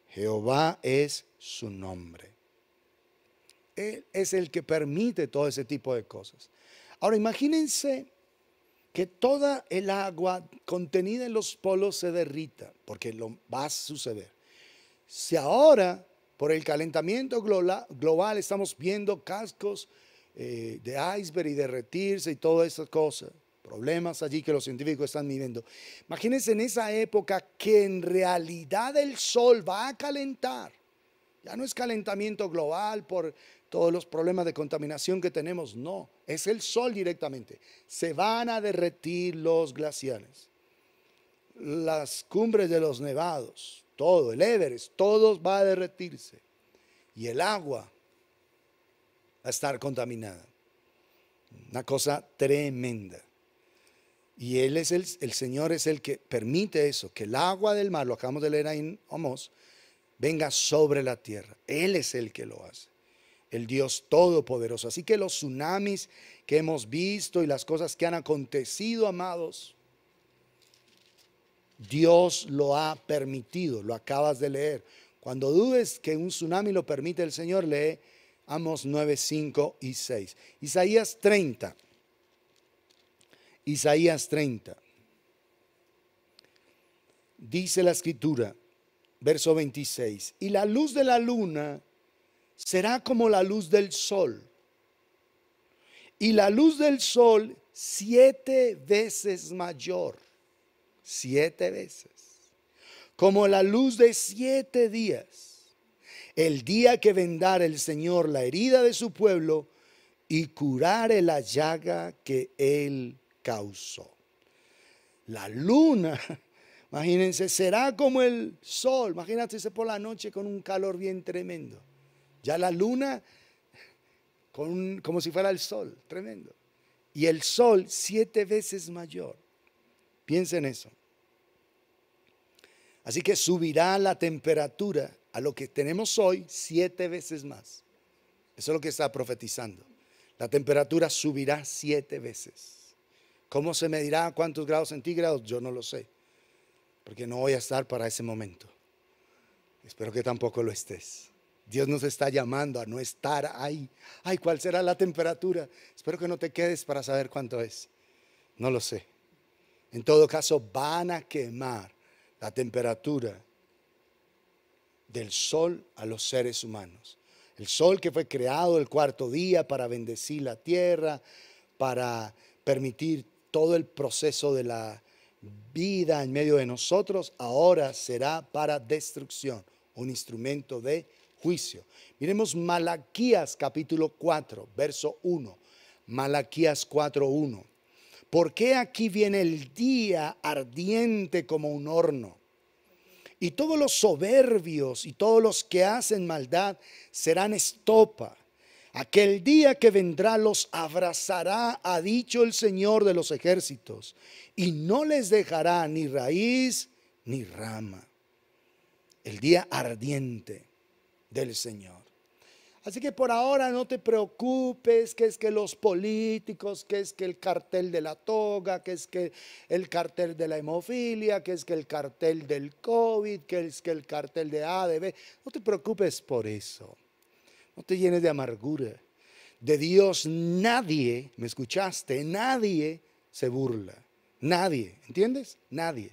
Speaker 1: Jehová es su nombre. Él es el que permite todo ese tipo de cosas. Ahora imagínense que toda el agua contenida en los polos se derrita, porque lo va a suceder. Si ahora, por el calentamiento global, estamos viendo cascos eh, de iceberg y derretirse y todas esas cosas, problemas allí que los científicos están midiendo. Imagínense en esa época que en realidad el sol va a calentar. Ya no es calentamiento global por todos los problemas de contaminación que tenemos, no, es el sol directamente. Se van a derretir los glaciares, las cumbres de los nevados, todo, el Everest, todo va a derretirse. Y el agua Va a estar contaminada. Una cosa tremenda. Y él es el, el, Señor es el que permite eso, que el agua del mar, lo acabamos de leer ahí en Homos, venga sobre la tierra. Él es el que lo hace, el Dios todopoderoso. Así que los tsunamis que hemos visto y las cosas que han acontecido, amados, Dios lo ha permitido, lo acabas de leer. Cuando dudes que un tsunami lo permite el Señor, lee Amos 9, 5 y 6. Isaías 30. Isaías 30. Dice la escritura, verso 26, y la luz de la luna será como la luz del sol. Y la luz del sol siete veces mayor siete veces, como la luz de siete días, el día que vendara el Señor la herida de su pueblo y curar la llaga que él causó. La luna, imagínense, será como el sol, imagínate por la noche con un calor bien tremendo. Ya la luna con como si fuera el sol, tremendo. Y el sol siete veces mayor. Piensen eso. Así que subirá la temperatura a lo que tenemos hoy siete veces más. Eso es lo que está profetizando. La temperatura subirá siete veces. ¿Cómo se medirá? ¿Cuántos grados centígrados? Yo no lo sé. Porque no voy a estar para ese momento. Espero que tampoco lo estés. Dios nos está llamando a no estar ahí. Ay, ¿cuál será la temperatura? Espero que no te quedes para saber cuánto es. No lo sé. En todo caso, van a quemar la temperatura del sol a los seres humanos. El sol que fue creado el cuarto día para bendecir la tierra, para permitir todo el proceso de la vida en medio de nosotros, ahora será para destrucción, un instrumento de juicio. Miremos Malaquías capítulo 4, verso 1. Malaquías 4, 1. Porque aquí viene el día ardiente como un horno. Y todos los soberbios y todos los que hacen maldad serán estopa. Aquel día que vendrá los abrazará, ha dicho el Señor de los ejércitos, y no les dejará ni raíz ni rama. El día ardiente del Señor. Así que por ahora no te preocupes, que es que los políticos, que es que el cartel de la toga, que es que el cartel de la hemofilia, que es que el cartel del COVID, que es que el cartel de ADB. No te preocupes por eso. No te llenes de amargura. De Dios nadie, ¿me escuchaste? Nadie se burla. Nadie, ¿entiendes? Nadie.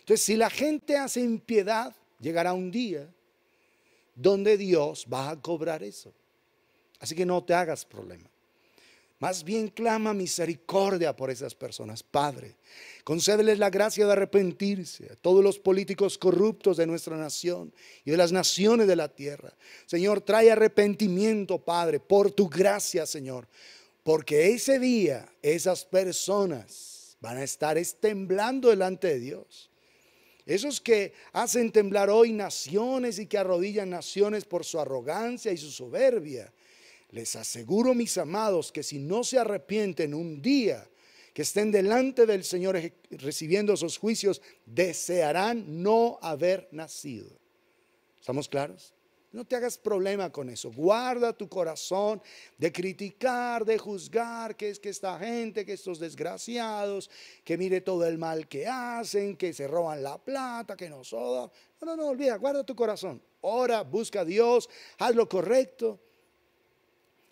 Speaker 1: Entonces, si la gente hace impiedad, llegará un día donde Dios va a cobrar eso. Así que no te hagas problema. Más bien clama misericordia por esas personas, Padre. Concédeles la gracia de arrepentirse a todos los políticos corruptos de nuestra nación y de las naciones de la tierra. Señor, trae arrepentimiento, Padre, por tu gracia, Señor. Porque ese día esas personas van a estar Estemblando delante de Dios. Esos que hacen temblar hoy naciones y que arrodillan naciones por su arrogancia y su soberbia. Les aseguro, mis amados, que si no se arrepienten un día que estén delante del Señor recibiendo sus juicios, desearán no haber nacido. ¿Estamos claros? No te hagas problema con eso. Guarda tu corazón de criticar, de juzgar, que es que esta gente, que estos desgraciados, que mire todo el mal que hacen, que se roban la plata, que no soda. No, no, no, olvida, guarda tu corazón. Ora, busca a Dios, haz lo correcto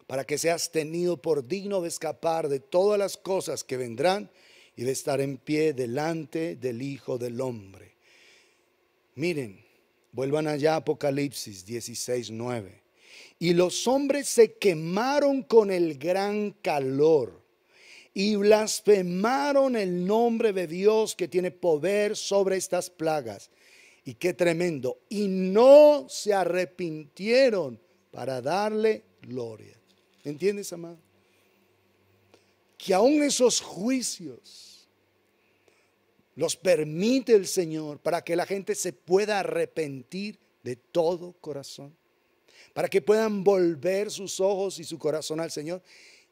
Speaker 1: para que seas tenido por digno de escapar de todas las cosas que vendrán y de estar en pie delante del Hijo del Hombre. Miren, Vuelvan allá a Apocalipsis 16, 9. Y los hombres se quemaron con el gran calor y blasfemaron el nombre de Dios que tiene poder sobre estas plagas. Y qué tremendo. Y no se arrepintieron para darle gloria. ¿Entiendes, amado? Que aún esos juicios los permite el Señor para que la gente se pueda arrepentir de todo corazón, para que puedan volver sus ojos y su corazón al Señor.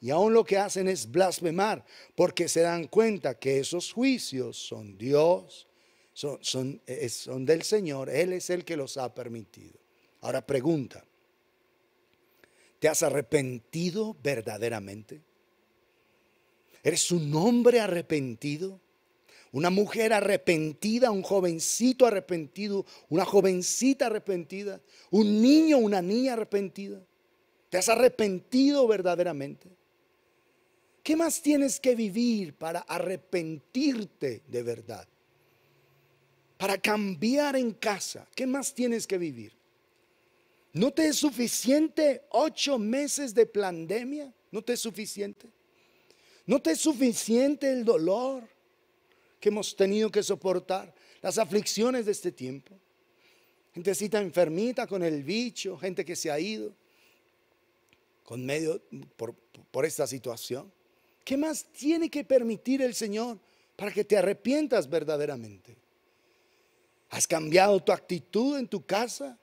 Speaker 1: Y aún lo que hacen es blasfemar, porque se dan cuenta que esos juicios son Dios, son, son, eh, son del Señor, Él es el que los ha permitido. Ahora pregunta, ¿te has arrepentido verdaderamente? ¿Eres un hombre arrepentido? una mujer arrepentida, un jovencito arrepentido, una jovencita arrepentida, un niño, una niña arrepentida. Te has arrepentido verdaderamente. ¿Qué más tienes que vivir para arrepentirte de verdad? Para cambiar en casa, ¿qué más tienes que vivir? ¿No te es suficiente ocho meses de pandemia? ¿No te es suficiente? ¿No te es suficiente el dolor? que hemos tenido que soportar, las aflicciones de este tiempo. Gentecita enfermita con el bicho, gente que se ha ido con medio por, por esta situación. ¿Qué más tiene que permitir el Señor para que te arrepientas verdaderamente? ¿Has cambiado tu actitud en tu casa?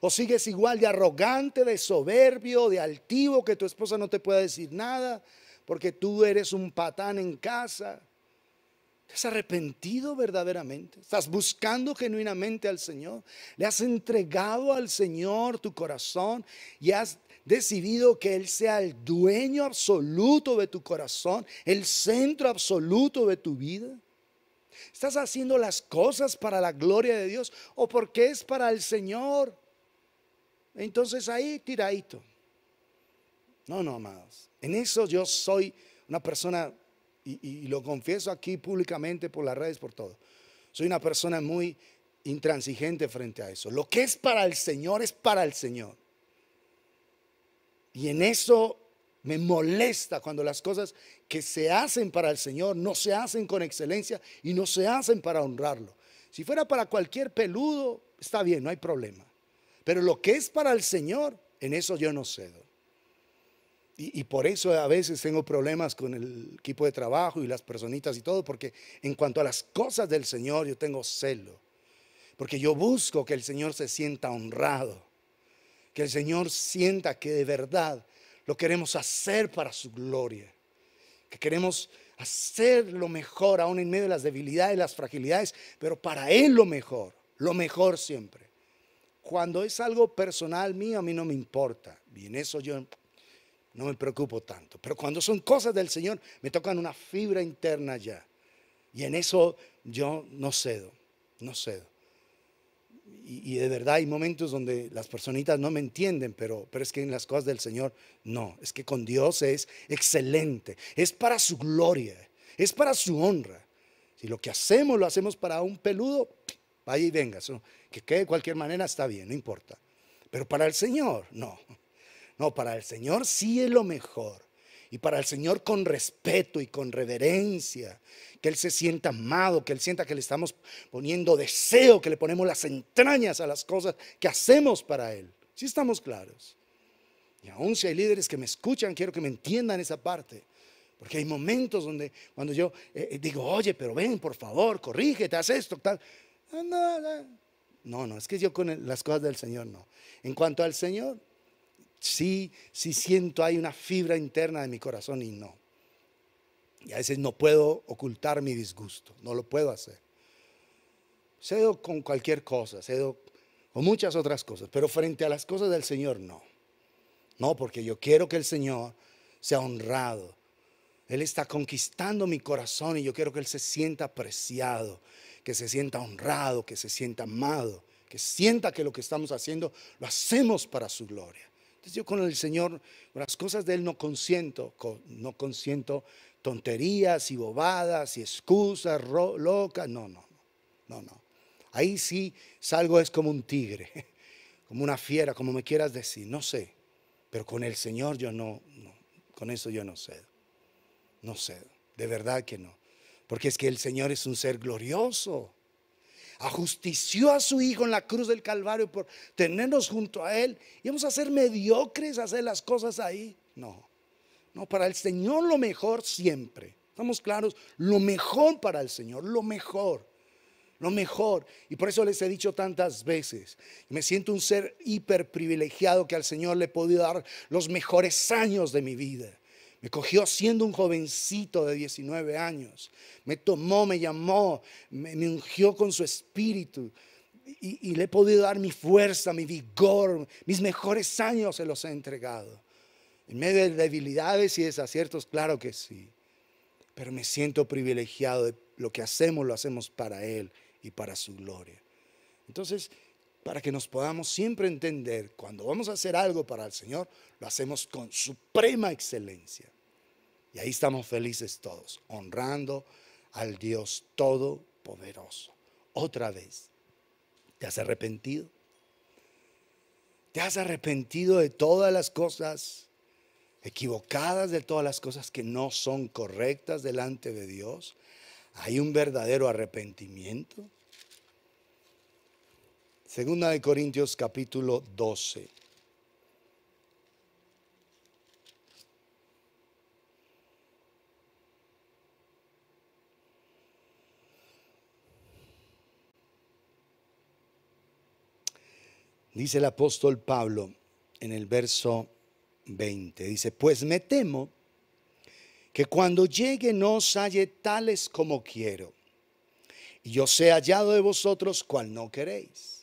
Speaker 1: ¿O sigues igual de arrogante, de soberbio, de altivo, que tu esposa no te pueda decir nada porque tú eres un patán en casa? has arrepentido verdaderamente? ¿Estás buscando genuinamente al Señor? ¿Le has entregado al Señor tu corazón y has decidido que Él sea el dueño absoluto de tu corazón, el centro absoluto de tu vida? ¿Estás haciendo las cosas para la gloria de Dios o porque es para el Señor? Entonces ahí tiradito. No, no, amados. En eso yo soy una persona y, lo confieso aquí públicamente por las redes, por todo. Soy una persona muy intransigente frente a eso. Lo que es para el Señor es para el Señor. Y en eso me molesta cuando las cosas que se hacen para el Señor no se hacen con excelencia y no se hacen para honrarlo. Si fuera para cualquier peludo, está bien, no hay problema. Pero lo que es para el Señor, en eso yo no cedo. Y, por eso a veces tengo problemas con el equipo de trabajo y las personitas y todo, porque en cuanto a las cosas del Señor yo tengo celo, porque yo busco que el Señor se sienta honrado, que el Señor sienta que de verdad lo queremos hacer para su gloria, que queremos hacer lo mejor aún en medio de las debilidades, las fragilidades, pero para Él lo mejor, lo mejor siempre. Cuando es algo personal mío, a mí no me importa. Y en eso yo no me preocupo tanto. Pero cuando son cosas del Señor, me tocan una fibra interna ya. Y en eso yo no cedo, no cedo. Y, de verdad hay momentos donde las personitas no me entienden, pero, pero es que en las cosas del Señor no, es que con Dios es excelente, es para su gloria, es para su honra. Si lo que hacemos lo hacemos para un peludo, vaya y venga, que quede de cualquier manera está bien, no importa. Pero para el Señor, no. No, para el Señor sí es lo mejor. Y para el Señor con respeto y con reverencia, que Él se sienta amado, que Él sienta que le estamos poniendo deseo, que le ponemos las entrañas a las cosas que hacemos para Él. Si ¿Sí estamos claros. Y aún si hay líderes que me escuchan, quiero que me entiendan esa parte. Porque hay momentos donde cuando yo eh, eh, digo, oye, pero ven, por favor, corrígete, haz esto, tal. Ah, no, no, no, es que yo con las cosas del Señor no. En cuanto al Señor, sí, sí siento, hay una fibra interna de mi corazón y no. Y a veces no puedo ocultar mi disgusto, no lo puedo hacer. Cedo con cualquier cosa, cedo con muchas otras cosas, pero frente a las cosas del Señor no. No, porque yo quiero que el Señor sea honrado. Él está conquistando mi corazón y yo quiero que Él se sienta apreciado, que se sienta honrado, que se sienta amado, que sienta que lo que estamos haciendo lo hacemos para su gloria yo con el Señor, las cosas de Él no consiento, no consiento tonterías y bobadas y excusas locas, no, no, no, no. Ahí sí salgo es como un tigre, como una fiera, como me quieras decir, no sé. Pero con el Señor yo no, no con eso yo no cedo, no cedo, de verdad que no. Porque es que el Señor es un ser glorioso ajustició a su Hijo en la cruz del Calvario por tenernos junto a Él. Y vamos a ser mediocres, a hacer las cosas ahí. No, no, para el Señor lo mejor siempre. Estamos claros, lo mejor para el Señor, lo mejor, lo mejor. Y por eso les he dicho tantas veces, me siento un ser hiper privilegiado que al Señor le he podido dar los mejores años de mi vida. Me cogió siendo un jovencito de 19 años. Me tomó, me llamó, me, ungió con su espíritu. Y, le he podido dar mi fuerza, mi vigor, mis mejores años se los he entregado. En medio de debilidades y desaciertos, claro que sí. Pero me siento privilegiado de lo que hacemos, lo hacemos para Él y para su gloria. Entonces, para que nos podamos siempre entender, cuando vamos a hacer algo para el Señor, lo hacemos con suprema excelencia. Y ahí estamos felices todos, honrando al Dios Todopoderoso. Otra vez, ¿te has arrepentido? ¿Te has arrepentido de todas las cosas equivocadas, de todas las cosas que no son correctas delante de Dios? ¿Hay un verdadero arrepentimiento? Segunda de Corintios capítulo 12. Dice el apóstol Pablo en el verso 20, dice, pues me temo que cuando llegue no os halle tales como quiero, y yo sea hallado de vosotros cual no queréis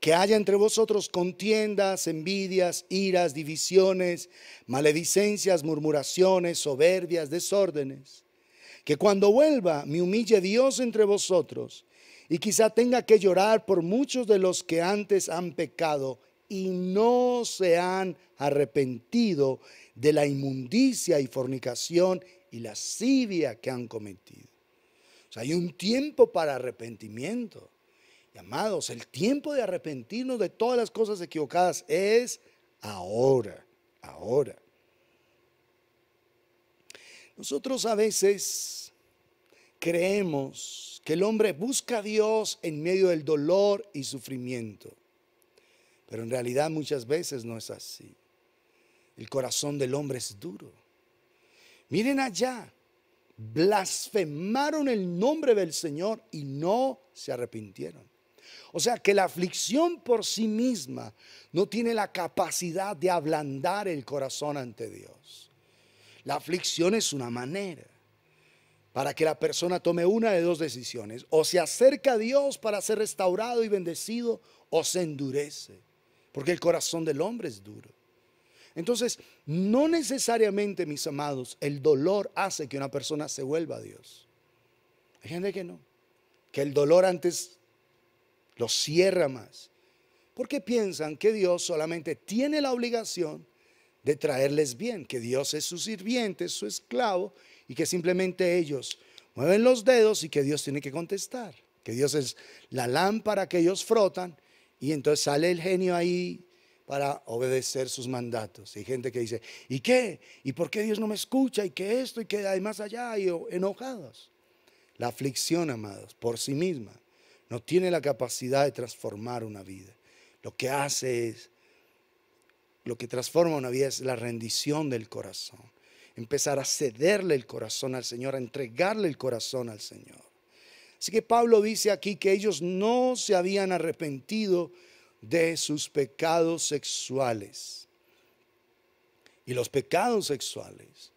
Speaker 1: que haya entre vosotros contiendas, envidias, iras, divisiones, maledicencias, murmuraciones, soberbias, desórdenes, que cuando vuelva me humille Dios entre vosotros y quizá tenga que llorar por muchos de los que antes han pecado y no se han arrepentido de la inmundicia y fornicación y lascivia que han cometido. O hay un tiempo para arrepentimiento amados, el tiempo de arrepentirnos de todas las cosas equivocadas es ahora, ahora. Nosotros a veces creemos que el hombre busca a Dios en medio del dolor y sufrimiento, pero en realidad muchas veces no es así. El corazón del hombre es duro. Miren allá, blasfemaron el nombre del Señor y no se arrepintieron. O sea que la aflicción por sí misma no tiene la capacidad de ablandar el corazón ante Dios. La aflicción es una manera para que la persona tome una de dos decisiones. O se acerca a Dios para ser restaurado y bendecido o se endurece. Porque el corazón del hombre es duro. Entonces, no necesariamente, mis amados, el dolor hace que una persona se vuelva a Dios. Hay gente que no, que el dolor antes los cierra más. Porque piensan que Dios solamente tiene la obligación de traerles bien, que Dios es su sirviente, su esclavo, y que simplemente ellos mueven los dedos y que Dios tiene que contestar, que Dios es la lámpara que ellos frotan, y entonces sale el genio ahí para obedecer sus mandatos. Hay gente que dice, ¿y qué? ¿Y por qué Dios no me escucha? ¿Y qué esto? ¿Y qué hay más allá? Y enojados. La aflicción, amados, por sí misma no tiene la capacidad de transformar una vida. Lo que hace es, lo que transforma una vida es la rendición del corazón. Empezar a cederle el corazón al Señor, a entregarle el corazón al Señor. Así que Pablo dice aquí que ellos no se habían arrepentido de sus pecados sexuales. Y los pecados sexuales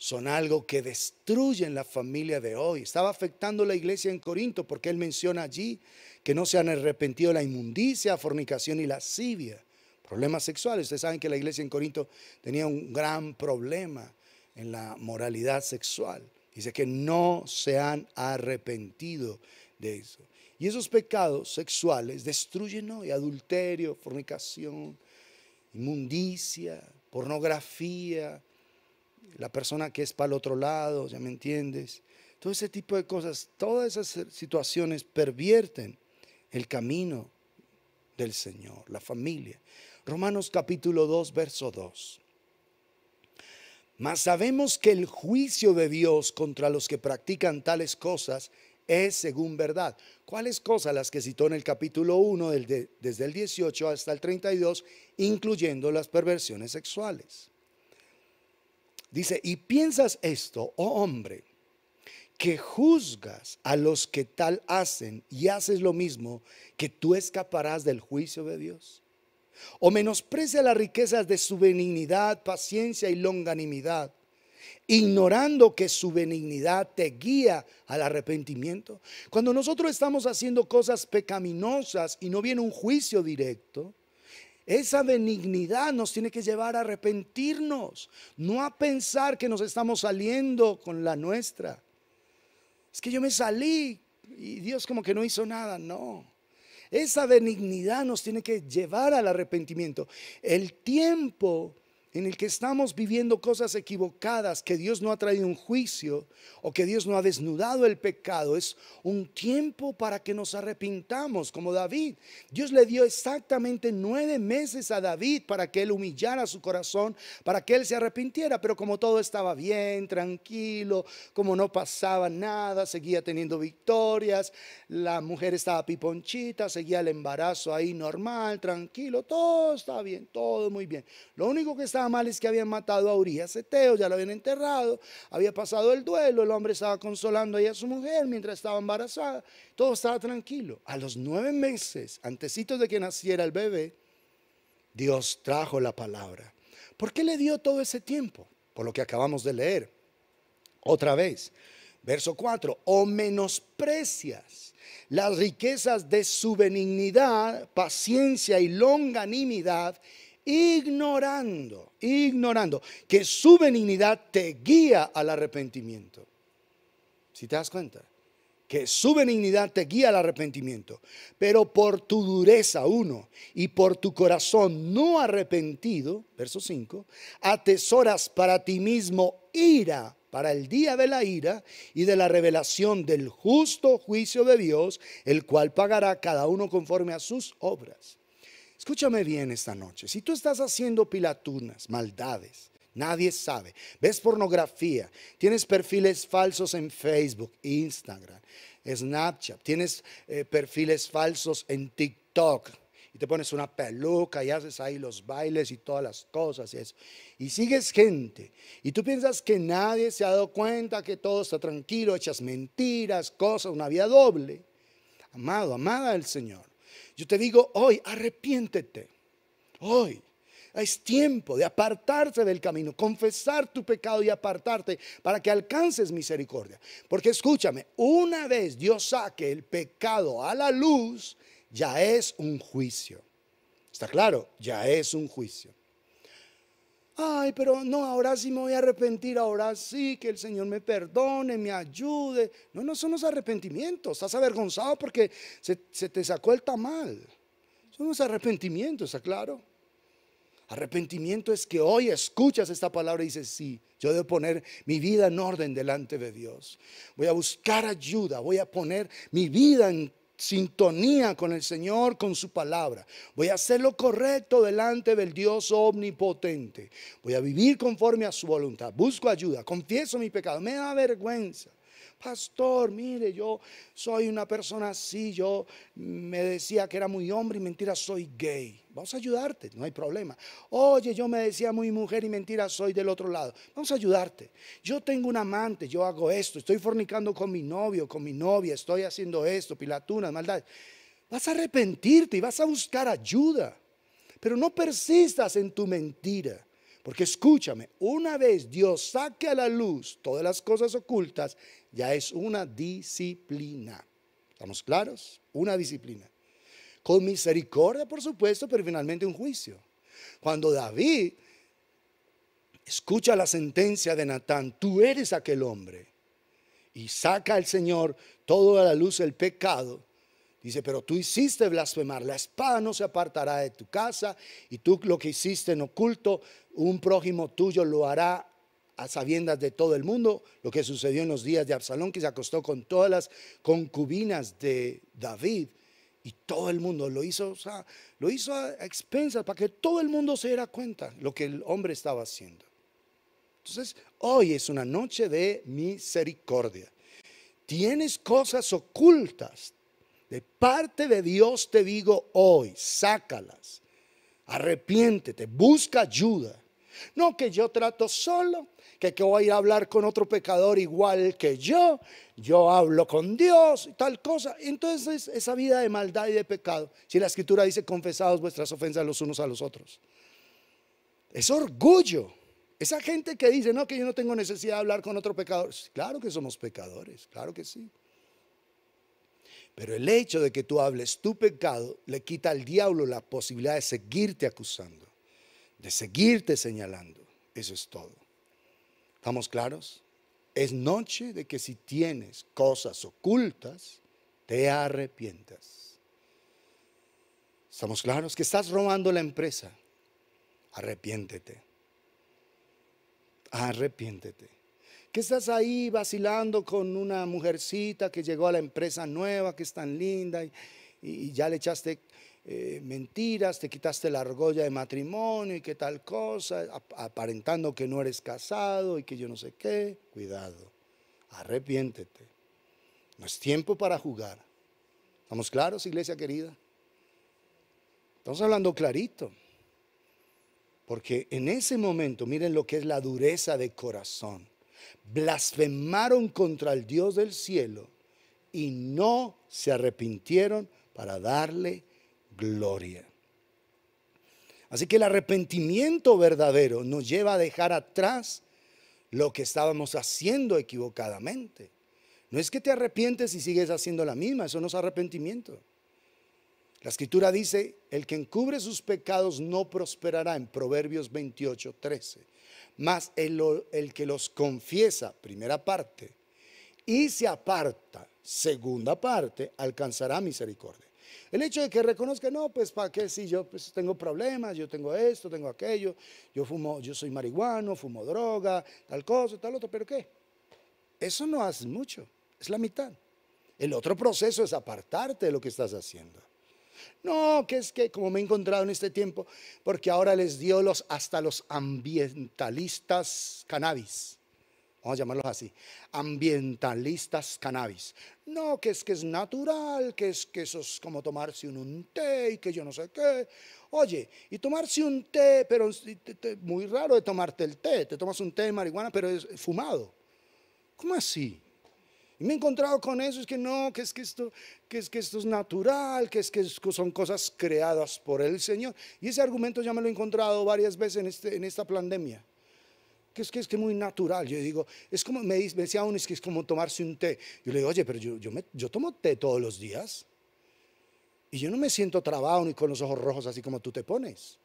Speaker 1: son algo que destruyen la familia de hoy. Estaba afectando la iglesia en Corinto porque él menciona allí que no se han arrepentido la inmundicia, fornicación y lascivia. Problemas sexuales. Ustedes saben que la iglesia en Corinto tenía un gran problema en la moralidad sexual. Dice que no se han arrepentido de eso. Y esos pecados sexuales destruyen hoy adulterio, fornicación, inmundicia, pornografía, la persona que es para el otro lado, ¿ya me entiendes? Todo ese tipo de cosas, todas esas situaciones pervierten el camino del Señor, la familia. Romanos capítulo 2, verso 2. Mas sabemos que el juicio de Dios contra los que practican tales cosas es según verdad. ¿Cuáles cosas? Las que citó en el capítulo 1, desde el 18 hasta el 32, incluyendo las perversiones sexuales. Dice, y piensas esto, oh hombre, que juzgas a los que tal hacen y haces lo mismo, que tú escaparás del juicio de Dios. O menosprecia las riquezas de su benignidad, paciencia y longanimidad, ignorando que su benignidad te guía al arrepentimiento. Cuando nosotros estamos haciendo cosas pecaminosas y no viene un juicio directo, esa benignidad nos tiene que llevar a arrepentirnos, no a pensar que nos estamos saliendo con la nuestra. Es que yo me salí y Dios como que no hizo nada, no. Esa benignidad nos tiene que llevar al arrepentimiento. El tiempo en el que estamos viviendo cosas equivocadas, que Dios no ha traído un juicio o que Dios no ha desnudado el pecado, es un tiempo para que nos arrepintamos, como David. Dios le dio exactamente nueve meses a David para que él humillara su corazón, para que él se arrepintiera, pero como todo estaba bien, tranquilo, como no pasaba nada, seguía teniendo victorias, la mujer estaba piponchita, seguía el embarazo ahí normal, tranquilo, todo estaba bien, todo muy bien. Lo único que está Amales que habían matado a Urias Eteo, ya lo habían enterrado, había pasado el duelo, el hombre estaba consolando ahí a su mujer mientras estaba embarazada, todo estaba tranquilo. A los nueve meses, antecitos de que naciera el bebé, Dios trajo la palabra. ¿Por qué le dio todo ese tiempo? Por lo que acabamos de leer. Otra vez, verso 4, o menosprecias las riquezas de su benignidad, paciencia y longanimidad ignorando, ignorando que su benignidad te guía al arrepentimiento. Si te das cuenta, que su benignidad te guía al arrepentimiento, pero por tu dureza, uno, y por tu corazón no arrepentido, verso 5, atesoras para ti mismo ira para el día de la ira y de la revelación del justo juicio de Dios, el cual pagará cada uno conforme a sus obras. Escúchame bien esta noche. Si tú estás haciendo pilatunas, maldades, nadie sabe, ves pornografía, tienes perfiles falsos en Facebook, Instagram, Snapchat, tienes eh, perfiles falsos en TikTok y te pones una peluca y haces ahí los bailes y todas las cosas y eso. Y sigues gente y tú piensas que nadie se ha dado cuenta, que todo está tranquilo, echas mentiras, cosas, una vida doble. Amado, amada del Señor. Yo te digo hoy, arrepiéntete. Hoy. Es tiempo de apartarte del camino, confesar tu pecado y apartarte para que alcances misericordia. Porque escúchame, una vez Dios saque el pecado a la luz, ya es un juicio. ¿Está claro? Ya es un juicio ay, pero no, ahora sí me voy a arrepentir, ahora sí, que el Señor me perdone, me ayude. No, no son los arrepentimientos. Estás avergonzado porque se, te sacó el tamal. Son los arrepentimientos, ¿está claro? Arrepentimiento es que hoy escuchas esta palabra y dices, sí, yo debo poner mi vida en orden delante de Dios. Voy a buscar ayuda, voy a poner mi vida en sintonía con el Señor, con su palabra. Voy a hacer lo correcto delante del Dios omnipotente. Voy a vivir conforme a su voluntad. Busco ayuda, confieso mi pecado, me da vergüenza pastor, mire, yo soy una persona así, yo me decía que era muy hombre y mentira, soy gay. Vamos a ayudarte, no hay problema. Oye, yo me decía muy mujer y mentira, soy del otro lado. Vamos a ayudarte. Yo tengo un amante, yo hago esto, estoy fornicando con mi novio, con mi novia, estoy haciendo esto, pilatunas, maldad. Vas a arrepentirte y vas a buscar ayuda. Pero no persistas en tu mentira. Porque escúchame, una vez Dios saque a la luz todas las cosas ocultas, ya es una disciplina. ¿Estamos claros? Una disciplina. Con misericordia, por supuesto, pero finalmente un juicio. Cuando David escucha la sentencia de Natán, tú eres aquel hombre, y saca al Señor todo a la luz el pecado, Dice, pero tú hiciste blasfemar, la espada no se apartará de tu casa y tú lo que hiciste en oculto, un prójimo tuyo lo hará a sabiendas de todo el mundo, lo que sucedió en los días de Absalón, que se acostó con todas las concubinas de David y todo el mundo lo hizo, lo hizo a expensas para que todo el mundo se diera cuenta lo que el hombre estaba haciendo. Entonces, hoy es una noche de misericordia. Tienes cosas ocultas, de parte de Dios te digo hoy, sácalas. Arrepiéntete, busca ayuda. No que yo trato solo, que, que voy a ir a hablar con otro pecador igual que yo, yo hablo con Dios y tal cosa. Entonces esa vida de maldad y de pecado, si la escritura dice confesados vuestras ofensas los unos a los otros, es orgullo. Esa gente que dice, no, que yo no tengo necesidad de hablar con otro pecador. Claro que somos pecadores, claro que sí. Pero el hecho de que tú hables tu pecado le quita al diablo la posibilidad de seguirte acusando, de seguirte señalando. Eso es todo. ¿Estamos claros? Es noche de que si tienes cosas ocultas, te arrepientas. ¿Estamos claros? Que estás robando la empresa. Arrepiéntete. Arrepiéntete que estás ahí vacilando con una mujercita que llegó a la empresa nueva, que es tan linda, y, ya le echaste eh, mentiras, te quitaste la argolla de matrimonio y qué tal cosa, aparentando que no eres casado y que yo no sé qué. Cuidado, arrepiéntete. No es tiempo para jugar. ¿Estamos claros, iglesia querida? Estamos hablando clarito. Porque en ese momento, miren lo que es la dureza de corazón blasfemaron contra el Dios del cielo y no se arrepintieron para darle gloria. Así que el arrepentimiento verdadero nos lleva a dejar atrás lo que estábamos haciendo equivocadamente. No es que te arrepientes y sigues haciendo la misma, eso no es arrepentimiento. La escritura dice, el que encubre sus pecados no prosperará en Proverbios 28, 13. Más el, que los confiesa, primera parte, y se aparta, segunda parte, alcanzará misericordia. El hecho de que reconozca, no, pues para qué si yo pues, tengo problemas, yo tengo esto, tengo aquello, yo fumo, yo soy marihuano, fumo droga, tal cosa, tal otro, pero qué. Eso no hace mucho, es la mitad. El otro proceso es apartarte de lo que estás haciendo. No, que es que como me he encontrado en este tiempo, porque ahora les dio los, hasta los ambientalistas cannabis. Vamos a llamarlos así, ambientalistas cannabis. No, que es que es natural, que es que eso es como tomarse un, té y que yo no sé qué. Oye, y tomarse un té, pero muy raro de tomarte el té. Te tomas un té de marihuana, pero es fumado. ¿Cómo así? Y me he encontrado con eso, es que no, que es que esto, que es que esto es natural, que es que son cosas creadas por el Señor. Y ese argumento ya me lo he encontrado varias veces en, este, en esta pandemia. Que es que es que muy natural. Yo digo, es como, me, decía uno, es que es como tomarse un té. Yo le digo, oye, pero yo, yo, me, yo tomo té todos los días. Y yo no me siento trabado ni con los ojos rojos así como tú te pones.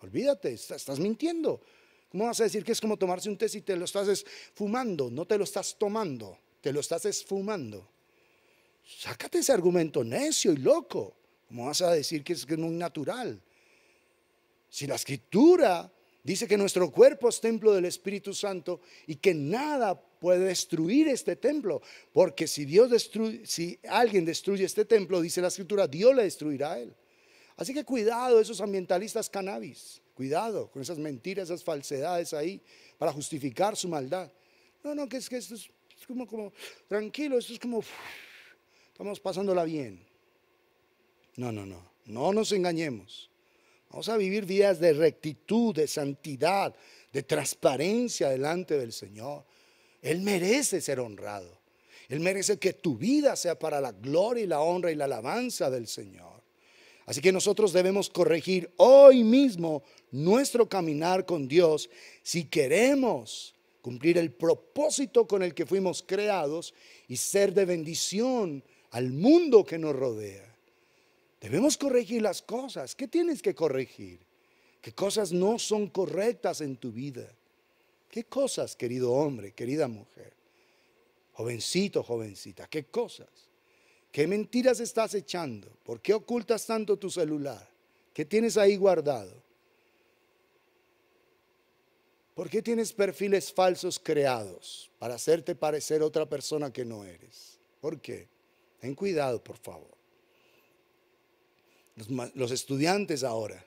Speaker 1: Olvídate, estás mintiendo. ¿Cómo vas a decir que es como tomarse un té si te lo estás fumando, no te lo estás tomando? Te lo estás esfumando. Sácate ese argumento necio y loco. ¿Cómo vas a decir que es muy natural? Si la escritura dice que nuestro cuerpo es templo del Espíritu Santo y que nada puede destruir este templo, porque si Dios destruye, si alguien destruye este templo, dice la escritura, Dios le destruirá a él. Así que cuidado esos ambientalistas cannabis, cuidado con esas mentiras, esas falsedades ahí para justificar su maldad. No, no, que es que esto es es como, como tranquilo, esto es como, estamos pasándola bien. No, no, no, no nos engañemos. Vamos a vivir vidas de rectitud, de santidad, de transparencia delante del Señor. Él merece ser honrado. Él merece que tu vida sea para la gloria y la honra y la alabanza del Señor. Así que nosotros debemos corregir hoy mismo nuestro caminar con Dios si queremos cumplir el propósito con el que fuimos creados y ser de bendición al mundo que nos rodea. Debemos corregir las cosas. ¿Qué tienes que corregir? ¿Qué cosas no son correctas en tu vida? ¿Qué cosas, querido hombre, querida mujer? Jovencito, jovencita, ¿qué cosas? ¿Qué mentiras estás echando? ¿Por qué ocultas tanto tu celular? ¿Qué tienes ahí guardado? ¿Por qué tienes perfiles falsos creados para hacerte parecer otra persona que no eres? ¿Por qué? Ten cuidado, por favor. Los, estudiantes ahora,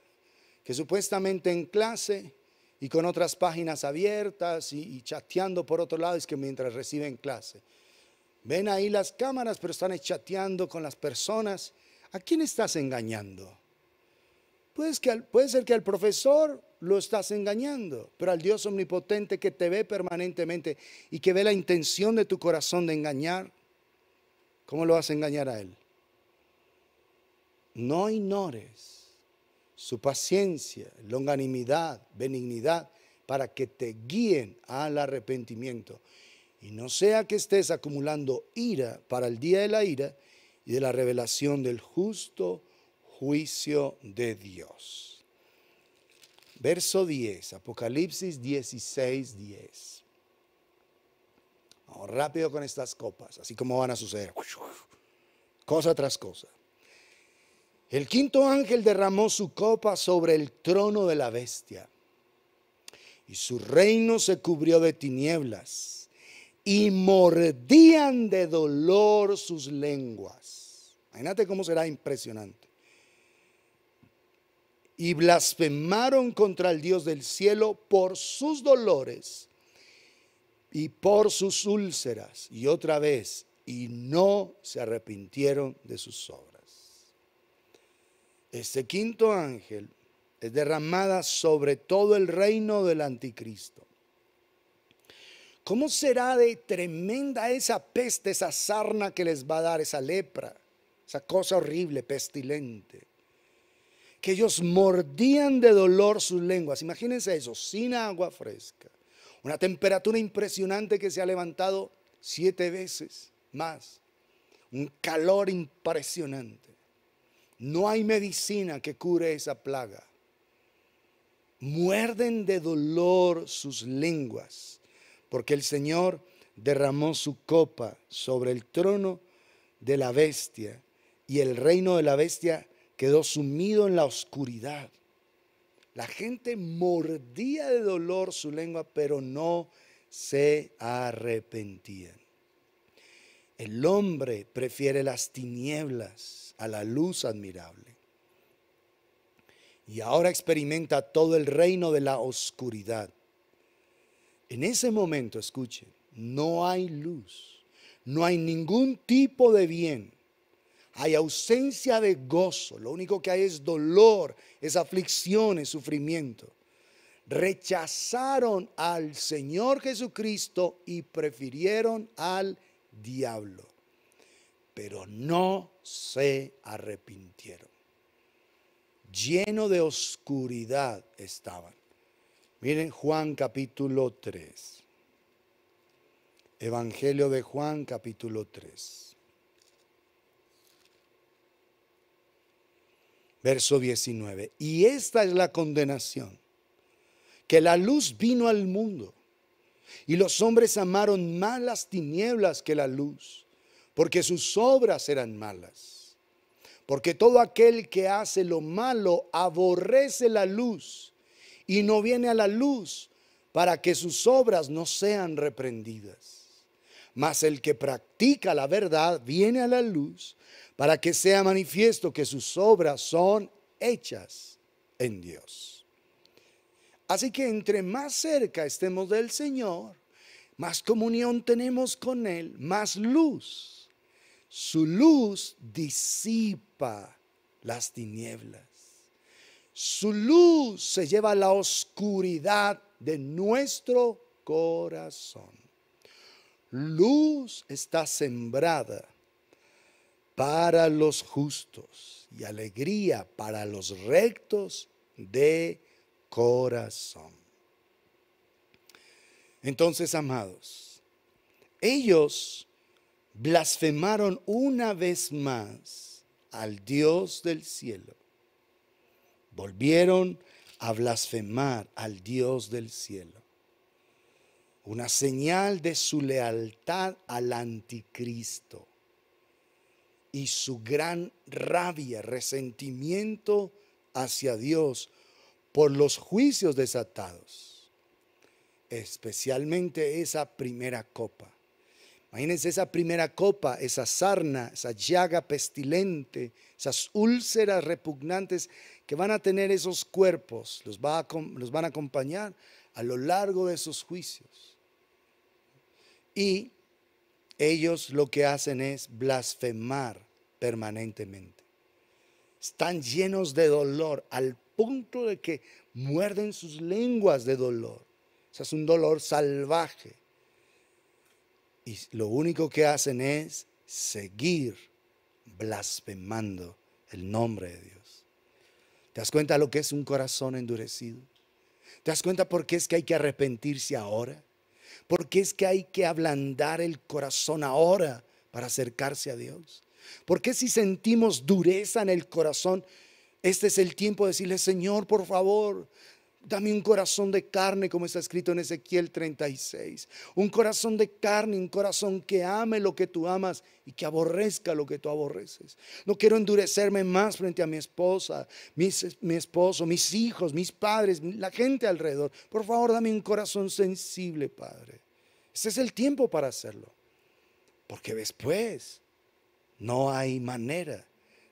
Speaker 1: que supuestamente en clase y con otras páginas abiertas y, chateando por otro lado, es que mientras reciben clase. Ven ahí las cámaras, pero están chateando con las personas. ¿A quién estás engañando? Puede, puede ser que al profesor lo estás engañando, pero al Dios omnipotente que te ve permanentemente y que ve la intención de tu corazón de engañar, ¿cómo lo vas a engañar a Él? No ignores su paciencia, longanimidad, benignidad, para que te guíen al arrepentimiento. Y no sea que estés acumulando ira para el día de la ira y de la revelación del justo juicio de Dios. Verso 10, Apocalipsis 16, 10. Vamos rápido con estas copas, así como van a suceder, cosa tras cosa. El quinto ángel derramó su copa sobre el trono de la bestia y su reino se cubrió de tinieblas y mordían de dolor sus lenguas. Imagínate cómo será impresionante y blasfemaron contra el Dios del cielo por sus dolores y por sus úlceras, y otra vez, y no se arrepintieron de sus obras. Este quinto ángel es derramada sobre todo el reino del anticristo. ¿Cómo será de tremenda esa peste, esa sarna que les va a dar, esa lepra, esa cosa horrible, pestilente? que ellos mordían de dolor sus lenguas. Imagínense eso, sin agua fresca. Una temperatura impresionante que se ha levantado siete veces más. Un calor impresionante. No hay medicina que cure esa plaga. Muerden de dolor sus lenguas, porque el Señor derramó su copa sobre el trono de la bestia y el reino de la bestia quedó sumido en la oscuridad. La gente mordía de dolor su lengua, pero no se arrepentían. El hombre prefiere las tinieblas a la luz admirable. Y ahora experimenta todo el reino de la oscuridad. En ese momento, escuchen, no hay luz, no hay ningún tipo de bien, hay ausencia de gozo, lo único que hay es dolor, es aflicción, es sufrimiento. Rechazaron al Señor Jesucristo y prefirieron al diablo, pero no se arrepintieron. Lleno de oscuridad estaban. Miren Juan capítulo 3. Evangelio de Juan capítulo 3. Verso 19. Y esta es la condenación, que la luz vino al mundo y los hombres amaron más las tinieblas que la luz, porque sus obras eran malas. Porque todo aquel que hace lo malo aborrece la luz y no viene a la luz para que sus obras no sean reprendidas. Mas el que practica la verdad viene a la luz para que sea manifiesto que sus obras son hechas en Dios. Así que entre más cerca estemos del Señor, más comunión tenemos con Él, más luz. Su luz disipa las tinieblas. Su luz se lleva a la oscuridad de nuestro corazón. Luz está sembrada para los justos y alegría para los rectos de corazón. Entonces, amados, ellos blasfemaron una vez más al Dios del cielo. Volvieron a blasfemar al Dios del cielo. Una señal de su lealtad al anticristo y su gran rabia, resentimiento hacia Dios por los juicios desatados, especialmente esa primera copa. Imagínense esa primera copa, esa sarna, esa llaga pestilente, esas úlceras repugnantes que van a tener esos cuerpos, los, va los van a acompañar a lo largo de esos juicios. Y ellos lo que hacen es blasfemar permanentemente. Están llenos de dolor al punto de que muerden sus lenguas de dolor. es un dolor salvaje. Y lo único que hacen es seguir blasfemando el nombre de Dios. ¿Te das cuenta lo que es un corazón endurecido? ¿Te das cuenta por qué es que hay que arrepentirse ahora? ¿Por qué es que hay que ablandar el corazón ahora para acercarse a Dios? Porque si sentimos dureza en el corazón, este es el tiempo de decirle, Señor, por favor, dame un corazón de carne, como está escrito en Ezequiel 36. Un corazón de carne, un corazón que ame lo que tú amas y que aborrezca lo que tú aborreces. No quiero endurecerme más frente a mi esposa, mi esposo, mis hijos, mis padres, la gente alrededor. Por favor, dame un corazón sensible, Padre. Este es el tiempo para hacerlo. Porque después no hay manera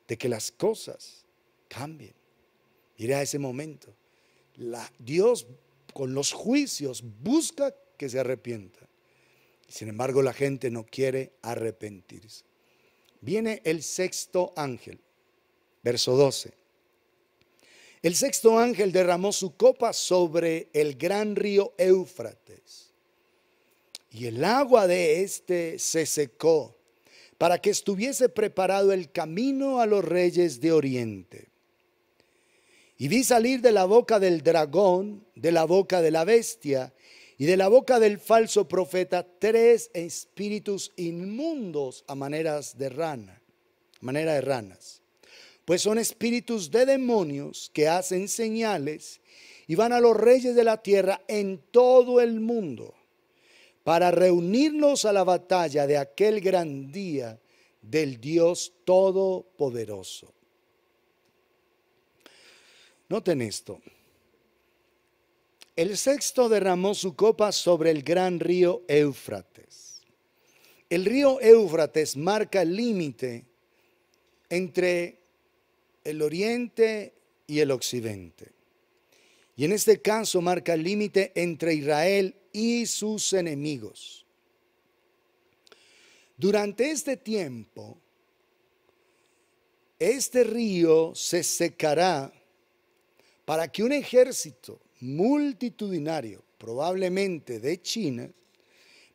Speaker 1: de que las cosas cambien. Mire a ese momento. Dios con los juicios busca que se arrepienta Sin embargo, la gente no quiere arrepentirse. Viene el sexto ángel, verso 12. El sexto ángel derramó su copa sobre el gran río Éufrates y el agua de este se secó para que estuviese preparado el camino a los reyes de Oriente. Y vi salir de la boca del dragón, de la boca de la bestia y de la boca del falso profeta tres espíritus inmundos a maneras de rana, manera de ranas. Pues son espíritus de demonios que hacen señales y van a los reyes de la tierra en todo el mundo para reunirnos a la batalla de aquel gran día del Dios Todopoderoso. Noten esto. El sexto derramó su copa sobre el gran río Éufrates. El río Éufrates marca el límite entre el oriente y el occidente. Y en este caso marca el límite entre Israel y sus enemigos. Durante este tiempo, este río se secará para que un ejército multitudinario, probablemente de China,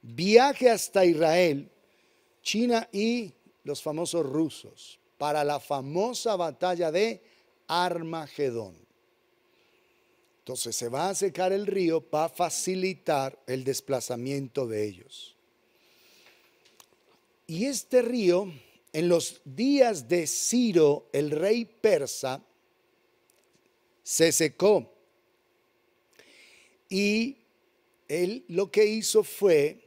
Speaker 1: viaje hasta Israel, China y los famosos rusos, para la famosa batalla de Armagedón. Entonces se va a secar el río para facilitar el desplazamiento de ellos. Y este río, en los días de Ciro, el rey persa, se secó. Y él lo que hizo fue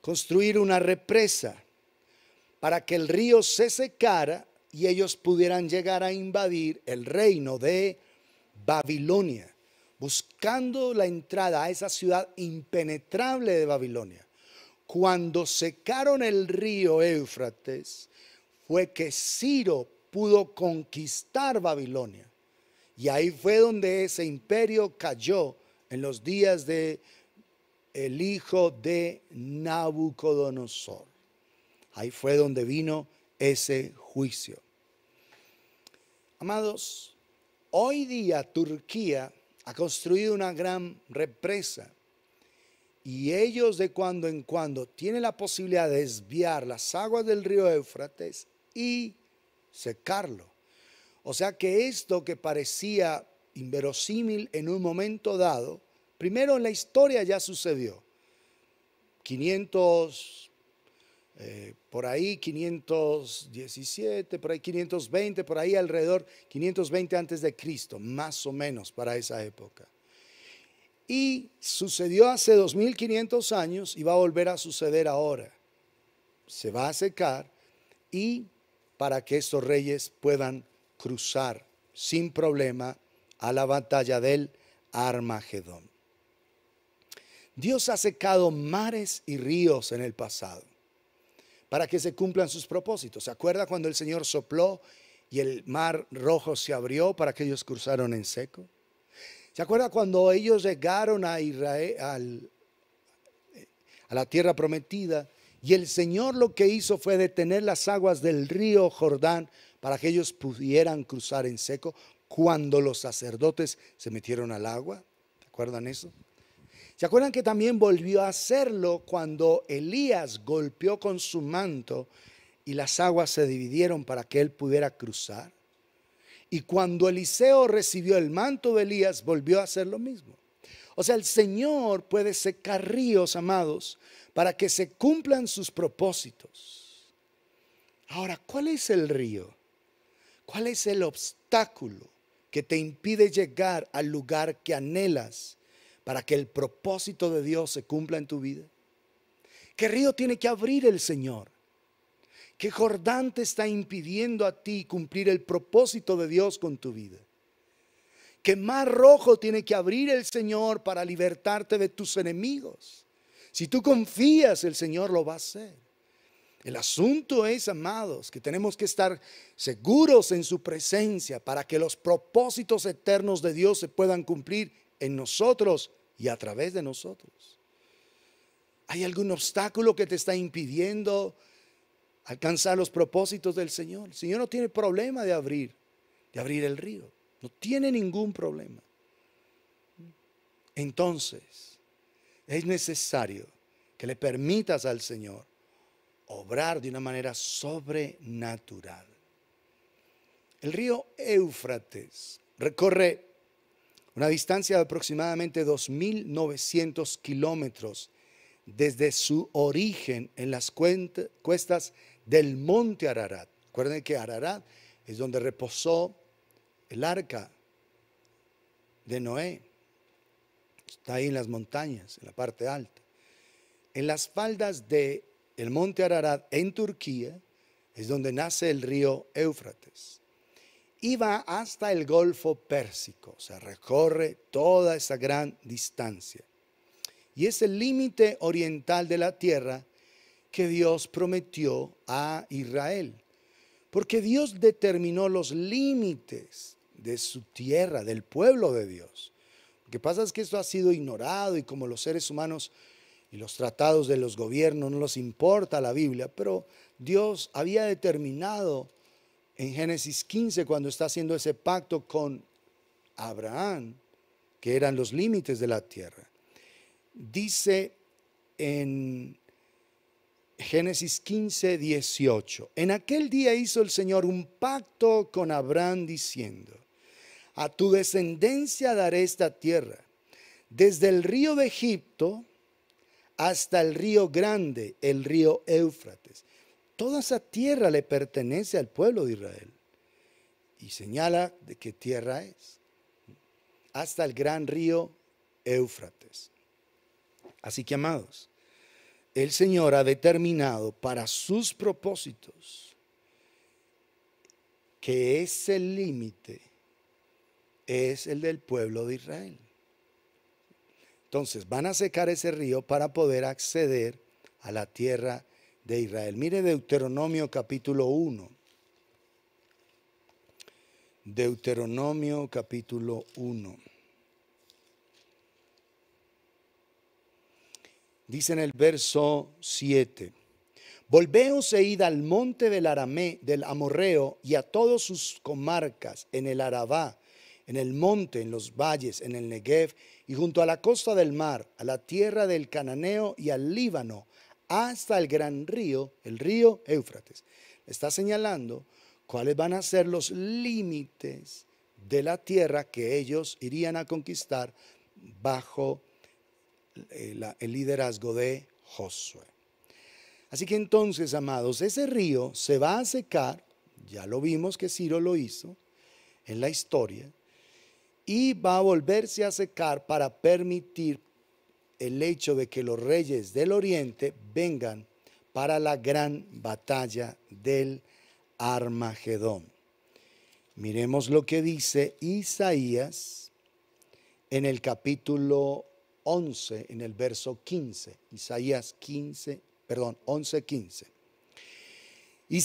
Speaker 1: construir una represa para que el río se secara y ellos pudieran llegar a invadir el reino de Babilonia buscando la entrada a esa ciudad impenetrable de Babilonia. Cuando secaron el río Éufrates, fue que Ciro pudo conquistar Babilonia. Y ahí fue donde ese imperio cayó en los días de el hijo de Nabucodonosor. Ahí fue donde vino ese juicio. Amados, hoy día Turquía ha construido una gran represa y ellos de cuando en cuando tienen la posibilidad de desviar las aguas del río Éufrates y secarlo. O sea que esto que parecía inverosímil en un momento dado, primero en la historia ya sucedió. 500 eh, por ahí 517, por ahí 520, por ahí alrededor 520 antes de Cristo, más o menos para esa época. Y sucedió hace 2500 años y va a volver a suceder ahora. Se va a secar y para que estos reyes puedan cruzar sin problema a la batalla del Armagedón. Dios ha secado mares y ríos en el pasado para que se cumplan sus propósitos. ¿Se acuerda cuando el Señor sopló y el mar rojo se abrió para que ellos cruzaron en seco? ¿Se acuerda cuando ellos llegaron a Israel, a la tierra prometida? Y el Señor lo que hizo fue detener las aguas del río Jordán para que ellos pudieran cruzar en seco cuando los sacerdotes se metieron al agua. ¿Se acuerdan eso? ¿Se acuerdan que también volvió a hacerlo cuando Elías golpeó con su manto y las aguas se dividieron para que él pudiera cruzar? Y cuando Eliseo recibió el manto de Elías, volvió a hacer lo mismo. O sea, el Señor puede secar ríos, amados, para que se cumplan sus propósitos. Ahora, ¿cuál es el río? ¿Cuál es el obstáculo que te impide llegar al lugar que anhelas para que el propósito de Dios se cumpla en tu vida? ¿Qué río tiene que abrir el Señor? ¿Qué Jordán te está impidiendo a ti cumplir el propósito de Dios con tu vida? ¿Qué mar rojo tiene que abrir el Señor para libertarte de tus enemigos? Si tú confías, el Señor lo va a hacer. El asunto es, amados, que tenemos que estar seguros en su presencia para que los propósitos eternos de Dios se puedan cumplir en nosotros y a través de nosotros. ¿Hay algún obstáculo que te está impidiendo alcanzar los propósitos del Señor? El Señor no tiene problema de abrir, de abrir el río. No tiene ningún problema. Entonces, es necesario que le permitas al Señor obrar de una manera sobrenatural. El río Éufrates recorre una distancia de aproximadamente 2.900 kilómetros desde su origen en las cuestas del monte Ararat. Recuerden que Ararat es donde reposó el arca de Noé. Está ahí en las montañas, en la parte alta. En las faldas del monte Ararat, en Turquía, es donde nace el río Éufrates. Iba hasta el Golfo Pérsico, o sea, recorre toda esa gran distancia. Y es el límite oriental de la tierra que Dios prometió a Israel, porque Dios determinó los límites de su tierra, del pueblo de Dios. Lo que pasa es que esto ha sido ignorado y como los seres humanos y los tratados de los gobiernos no los importa la Biblia, pero Dios había determinado en Génesis 15, cuando está haciendo ese pacto con Abraham, que eran los límites de la tierra. Dice en Génesis 15, 18, en aquel día hizo el Señor un pacto con Abraham diciendo, a tu descendencia daré esta tierra, desde el río de Egipto hasta el río grande, el río Éufrates Toda esa tierra le pertenece al pueblo de Israel. Y señala de qué tierra es. Hasta el gran río Éufrates. Así que, amados, el Señor ha determinado para sus propósitos que ese límite es el del pueblo de Israel. Entonces van a secar ese río para poder acceder a la tierra de Israel. Mire Deuteronomio capítulo 1. Deuteronomio capítulo 1. Dice en el verso 7. Volveos e id al monte del Aramé, del Amorreo, y a todas sus comarcas, en el Arabá, en el monte, en los valles, en el Negev, y junto a la costa del mar, a la tierra del Cananeo y al Líbano, hasta el gran río, el río Éufrates. Está señalando cuáles van a ser los límites de la tierra que ellos irían a conquistar bajo eh, el liderazgo de Josué. Así que entonces, amados, ese río se va a secar, ya lo vimos que Ciro lo hizo en la historia, y va a volverse a secar para permitir el hecho de que los reyes del oriente vengan para la gran batalla del Armagedón. Miremos lo que dice Isaías en el capítulo 11, en el verso 15. Isaías 15, perdón, 11, 15. Y,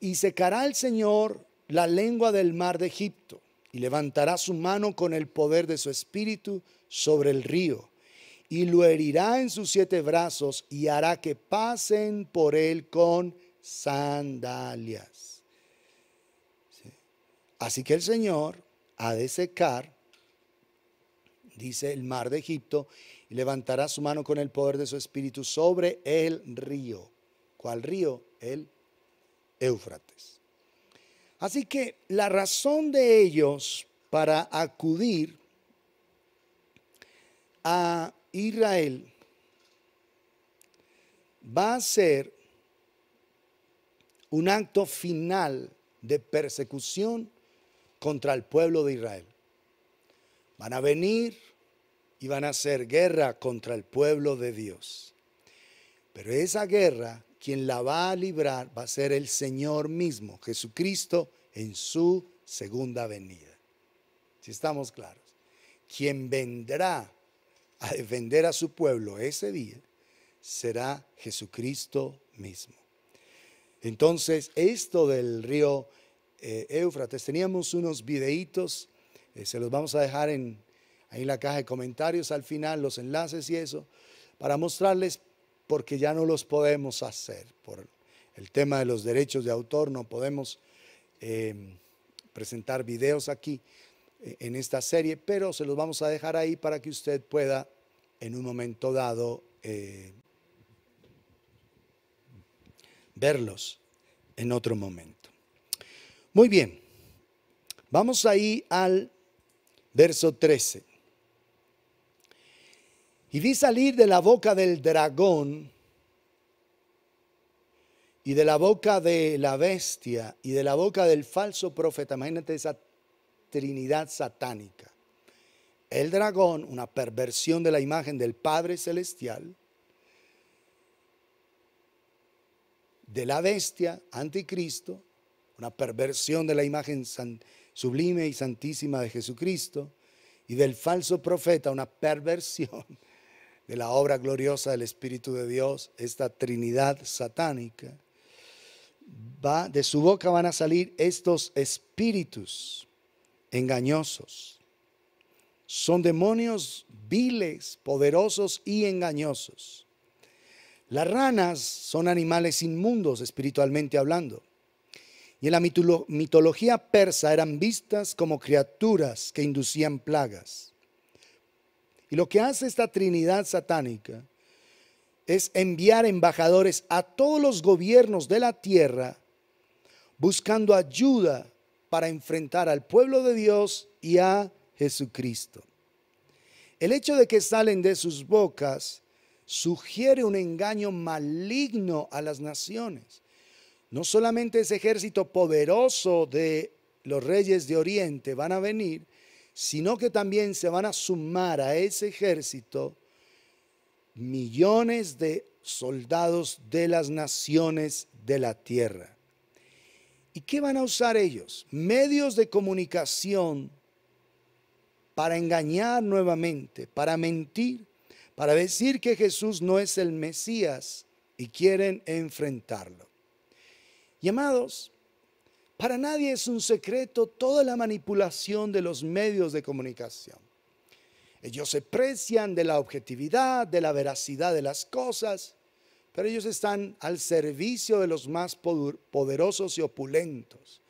Speaker 1: y secará el Señor la lengua del mar de Egipto y levantará su mano con el poder de su espíritu sobre el río y lo herirá en sus siete brazos y hará que pasen por él con sandalias. Así que el Señor ha de secar, dice el mar de Egipto, y levantará su mano con el poder de su espíritu sobre el río. ¿Cuál río? El Éufrates. Así que la razón de ellos para acudir a Israel va a ser un acto final de persecución contra el pueblo de Israel. Van a venir y van a hacer guerra contra el pueblo de Dios. Pero esa guerra, quien la va a librar va a ser el Señor mismo, Jesucristo, en su segunda venida. Si estamos claros, quien vendrá a defender a su pueblo ese día será Jesucristo mismo. Entonces, esto del río eh, Éufrates, teníamos unos videitos, eh, se los vamos a dejar en, ahí en la caja de comentarios al final, los enlaces y eso, para mostrarles porque ya no los podemos hacer. Por el tema de los derechos de autor no podemos eh, presentar videos aquí, eh, en esta serie, pero se los vamos a dejar ahí para que usted pueda en un momento dado eh, verlos en otro momento. Muy bien, vamos ahí al verso 13. Y vi salir de la boca del dragón y de la boca de la bestia y de la boca del falso profeta. Imagínate esa Trinidad satánica. El dragón, una perversión de la imagen del Padre Celestial, de la bestia, anticristo, una perversión de la imagen sublime y santísima de Jesucristo, y del falso profeta, una perversión de la obra gloriosa del Espíritu de Dios, esta Trinidad satánica. de su boca van a salir estos espíritus engañosos. Son demonios viles, poderosos y engañosos. Las ranas son animales inmundos espiritualmente hablando. Y en la mitología persa eran vistas como criaturas que inducían plagas. Y lo que hace esta Trinidad satánica es enviar embajadores a todos los gobiernos de la tierra buscando ayuda para enfrentar al pueblo de Dios y a Jesucristo. El hecho de que salen de sus bocas sugiere un engaño maligno a las naciones. No solamente ese ejército poderoso de los reyes de Oriente van a venir, sino que también se van a sumar a ese ejército millones de soldados de las naciones de la tierra. ¿Y qué van a usar ellos? Medios de comunicación para engañar nuevamente, para mentir, para decir que Jesús no es el Mesías y quieren enfrentarlo. Y amados, para nadie es un secreto toda la manipulación de los medios de comunicación. Ellos se precian de la objetividad, de la veracidad de las cosas pero ellos están al servicio de los más poderosos y opulentos.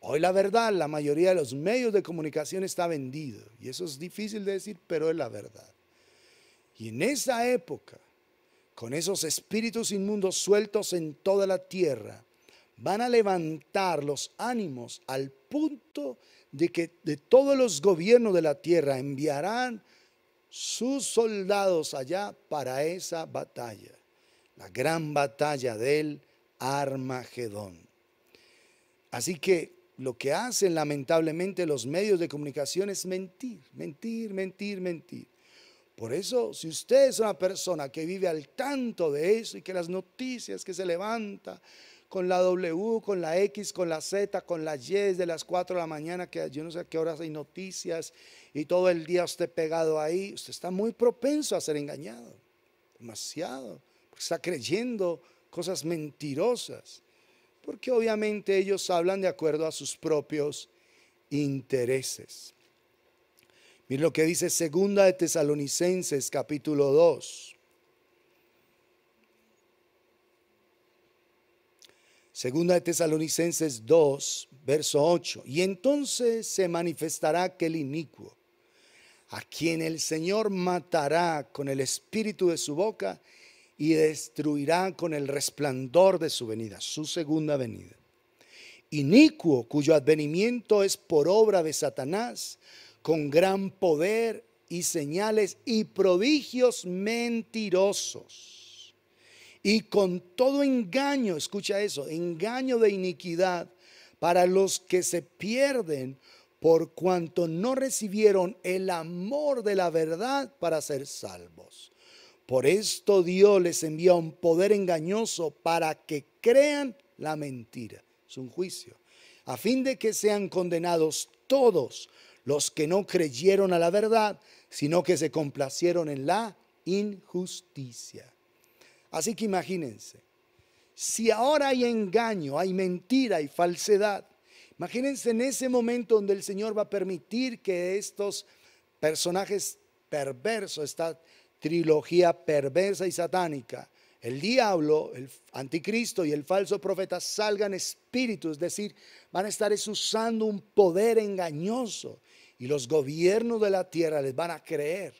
Speaker 1: Hoy la verdad, la mayoría de los medios de comunicación está vendido, y eso es difícil de decir, pero es la verdad. Y en esa época, con esos espíritus inmundos sueltos en toda la tierra, van a levantar los ánimos al punto de que de todos los gobiernos de la tierra enviarán sus soldados allá para esa batalla la gran batalla del Armagedón. Así que lo que hacen lamentablemente los medios de comunicación es mentir, mentir, mentir, mentir. Por eso, si usted es una persona que vive al tanto de eso y que las noticias que se levanta con la W, con la X, con la Z, con la Y de las 4 de la mañana, que yo no sé a qué horas hay noticias y todo el día usted pegado ahí, usted está muy propenso a ser engañado, demasiado está creyendo cosas mentirosas, porque obviamente ellos hablan de acuerdo a sus propios intereses. Miren lo que dice Segunda de Tesalonicenses capítulo 2. Segunda de Tesalonicenses 2, verso 8. Y entonces se manifestará aquel inicuo, a quien el Señor matará con el espíritu de su boca y destruirá con el resplandor de su venida, su segunda venida. Inicuo, cuyo advenimiento es por obra de Satanás, con gran poder y señales y prodigios mentirosos. Y con todo engaño, escucha eso, engaño de iniquidad para los que se pierden por cuanto no recibieron el amor de la verdad para ser salvos. Por esto Dios les envía un poder engañoso para que crean la mentira. Es un juicio. A fin de que sean condenados todos los que no creyeron a la verdad, sino que se complacieron en la injusticia. Así que imagínense, si ahora hay engaño, hay mentira y falsedad, imagínense en ese momento donde el Señor va a permitir que estos personajes perversos, estén trilogía perversa y satánica, el diablo, el anticristo y el falso profeta salgan espíritus, es decir, van a estar usando un poder engañoso y los gobiernos de la tierra les van a creer.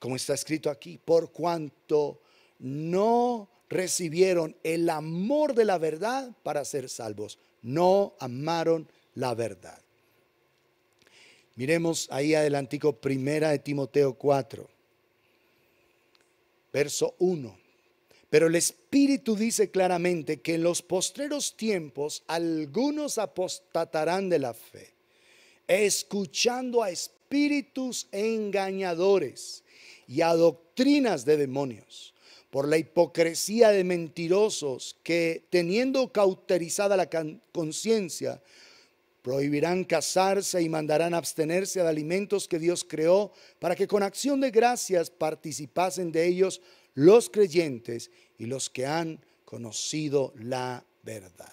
Speaker 1: Como está escrito aquí, por cuanto no recibieron el amor de la verdad para ser salvos, no amaron la verdad. Miremos ahí adelantico, primera de Timoteo 4 verso 1. Pero el Espíritu dice claramente que en los postreros tiempos algunos apostatarán de la fe, escuchando a espíritus engañadores y a doctrinas de demonios, por la hipocresía de mentirosos que, teniendo cauterizada la conciencia, Prohibirán casarse y mandarán abstenerse de alimentos que Dios creó para que con acción de gracias participasen de ellos los creyentes y los que han conocido la verdad.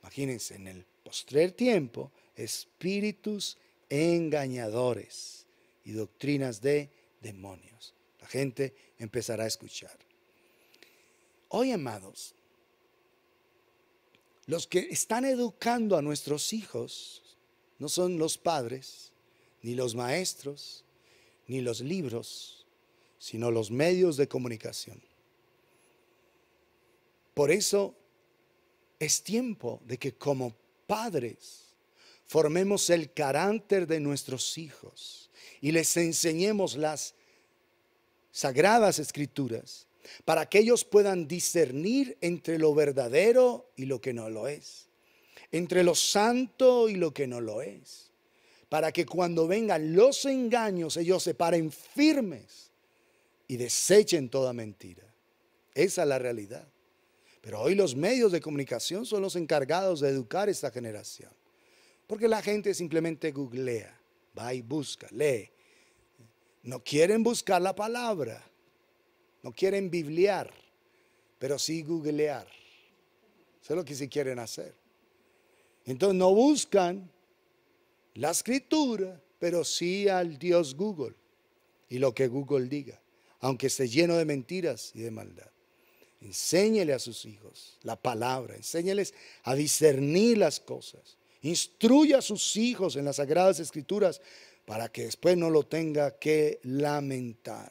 Speaker 1: Imagínense, en el postrer tiempo, espíritus engañadores y doctrinas de demonios. La gente empezará a escuchar. Hoy, amados, los que están educando a nuestros hijos no son los padres, ni los maestros, ni los libros, sino los medios de comunicación. Por eso es tiempo de que como padres formemos el carácter de nuestros hijos y les enseñemos las sagradas escrituras para que ellos puedan discernir entre lo verdadero y lo que no lo es, entre lo santo y lo que no lo es, para que cuando vengan los engaños ellos se paren firmes y desechen toda mentira. Esa es la realidad. Pero hoy los medios de comunicación son los encargados de educar a esta generación. Porque la gente simplemente googlea, va y busca, lee. No quieren buscar la palabra. No quieren bibliar, pero sí googlear. Eso es lo que sí quieren hacer. Entonces no buscan la escritura, pero sí al Dios Google y lo que Google diga, aunque esté lleno de mentiras y de maldad. Enséñele a sus hijos la palabra, enséñeles a discernir las cosas. Instruya a sus hijos en las sagradas escrituras para que después no lo tenga que lamentar.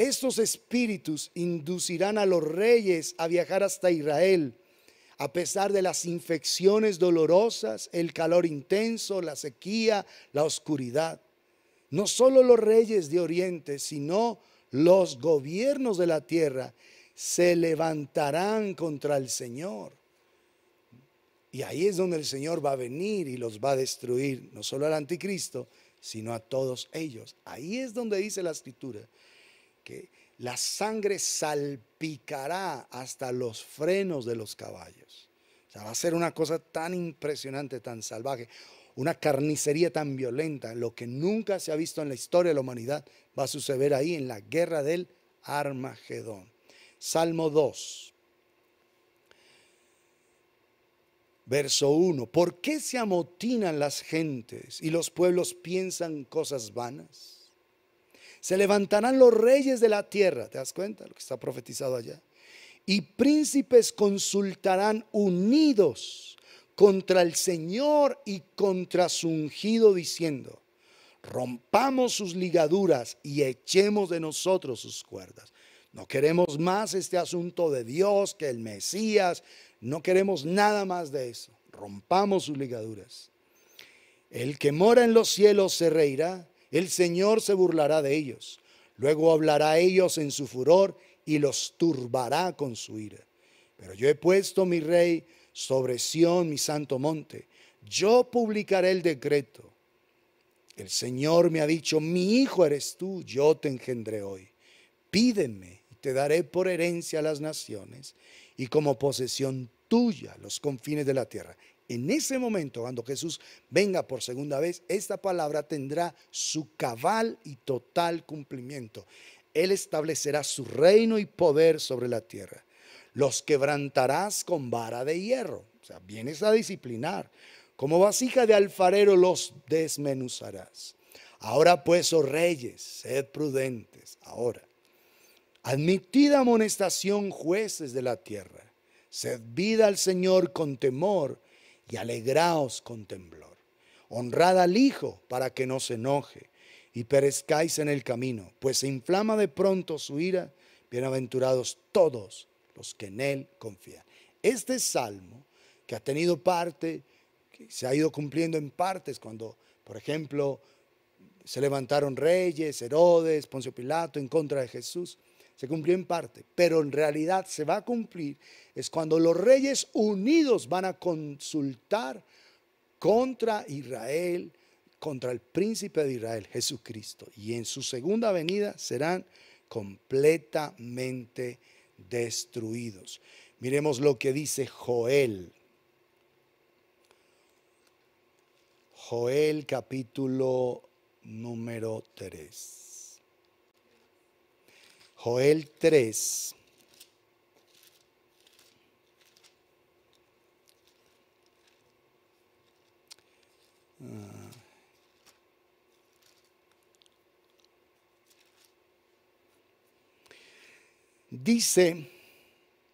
Speaker 1: Estos espíritus inducirán a los reyes a viajar hasta Israel, a pesar de las infecciones dolorosas, el calor intenso, la sequía, la oscuridad. No solo los reyes de Oriente, sino los gobiernos de la tierra se levantarán contra el Señor. Y ahí es donde el Señor va a venir y los va a destruir, no solo al anticristo, sino a todos ellos. Ahí es donde dice la escritura la sangre salpicará hasta los frenos de los caballos. O sea, va a ser una cosa tan impresionante, tan salvaje, una carnicería tan violenta, lo que nunca se ha visto en la historia de la humanidad va a suceder ahí en la guerra del Armagedón. Salmo 2, verso 1. ¿Por qué se amotinan las gentes y los pueblos piensan cosas vanas? Se levantarán los reyes de la tierra, ¿te das cuenta lo que está profetizado allá? Y príncipes consultarán unidos contra el Señor y contra su ungido, diciendo, rompamos sus ligaduras y echemos de nosotros sus cuerdas. No queremos más este asunto de Dios, que el Mesías, no queremos nada más de eso. Rompamos sus ligaduras. El que mora en los cielos se reirá el Señor se burlará de ellos. Luego hablará a ellos en su furor y los turbará con su ira. Pero yo he puesto mi rey sobre Sión, mi santo monte. Yo publicaré el decreto. El Señor me ha dicho, mi hijo eres tú, yo te engendré hoy. Pídeme y te daré por herencia las naciones y como posesión tuya los confines de la tierra en ese momento, cuando Jesús venga por segunda vez, esta palabra tendrá su cabal y total cumplimiento. Él establecerá su reino y poder sobre la tierra. Los quebrantarás con vara de hierro. O sea, vienes a disciplinar. Como vasija de alfarero los desmenuzarás. Ahora pues, oh reyes, sed prudentes. Ahora, admitida amonestación, jueces de la tierra. Sed vida al Señor con temor y alegraos con temblor. Honrad al Hijo para que no se enoje y perezcáis en el camino, pues se inflama de pronto su ira. Bienaventurados todos los que en Él confían. Este salmo, que ha tenido parte, que se ha ido cumpliendo en partes, cuando, por ejemplo, se levantaron reyes, Herodes, Poncio Pilato en contra de Jesús, se cumplió en parte, pero en realidad se va a cumplir, es cuando los reyes unidos van a consultar contra Israel, contra el príncipe de Israel, Jesucristo. Y en su segunda venida serán completamente destruidos. Miremos lo que dice Joel. Joel capítulo número 3. Joel 3. Dice,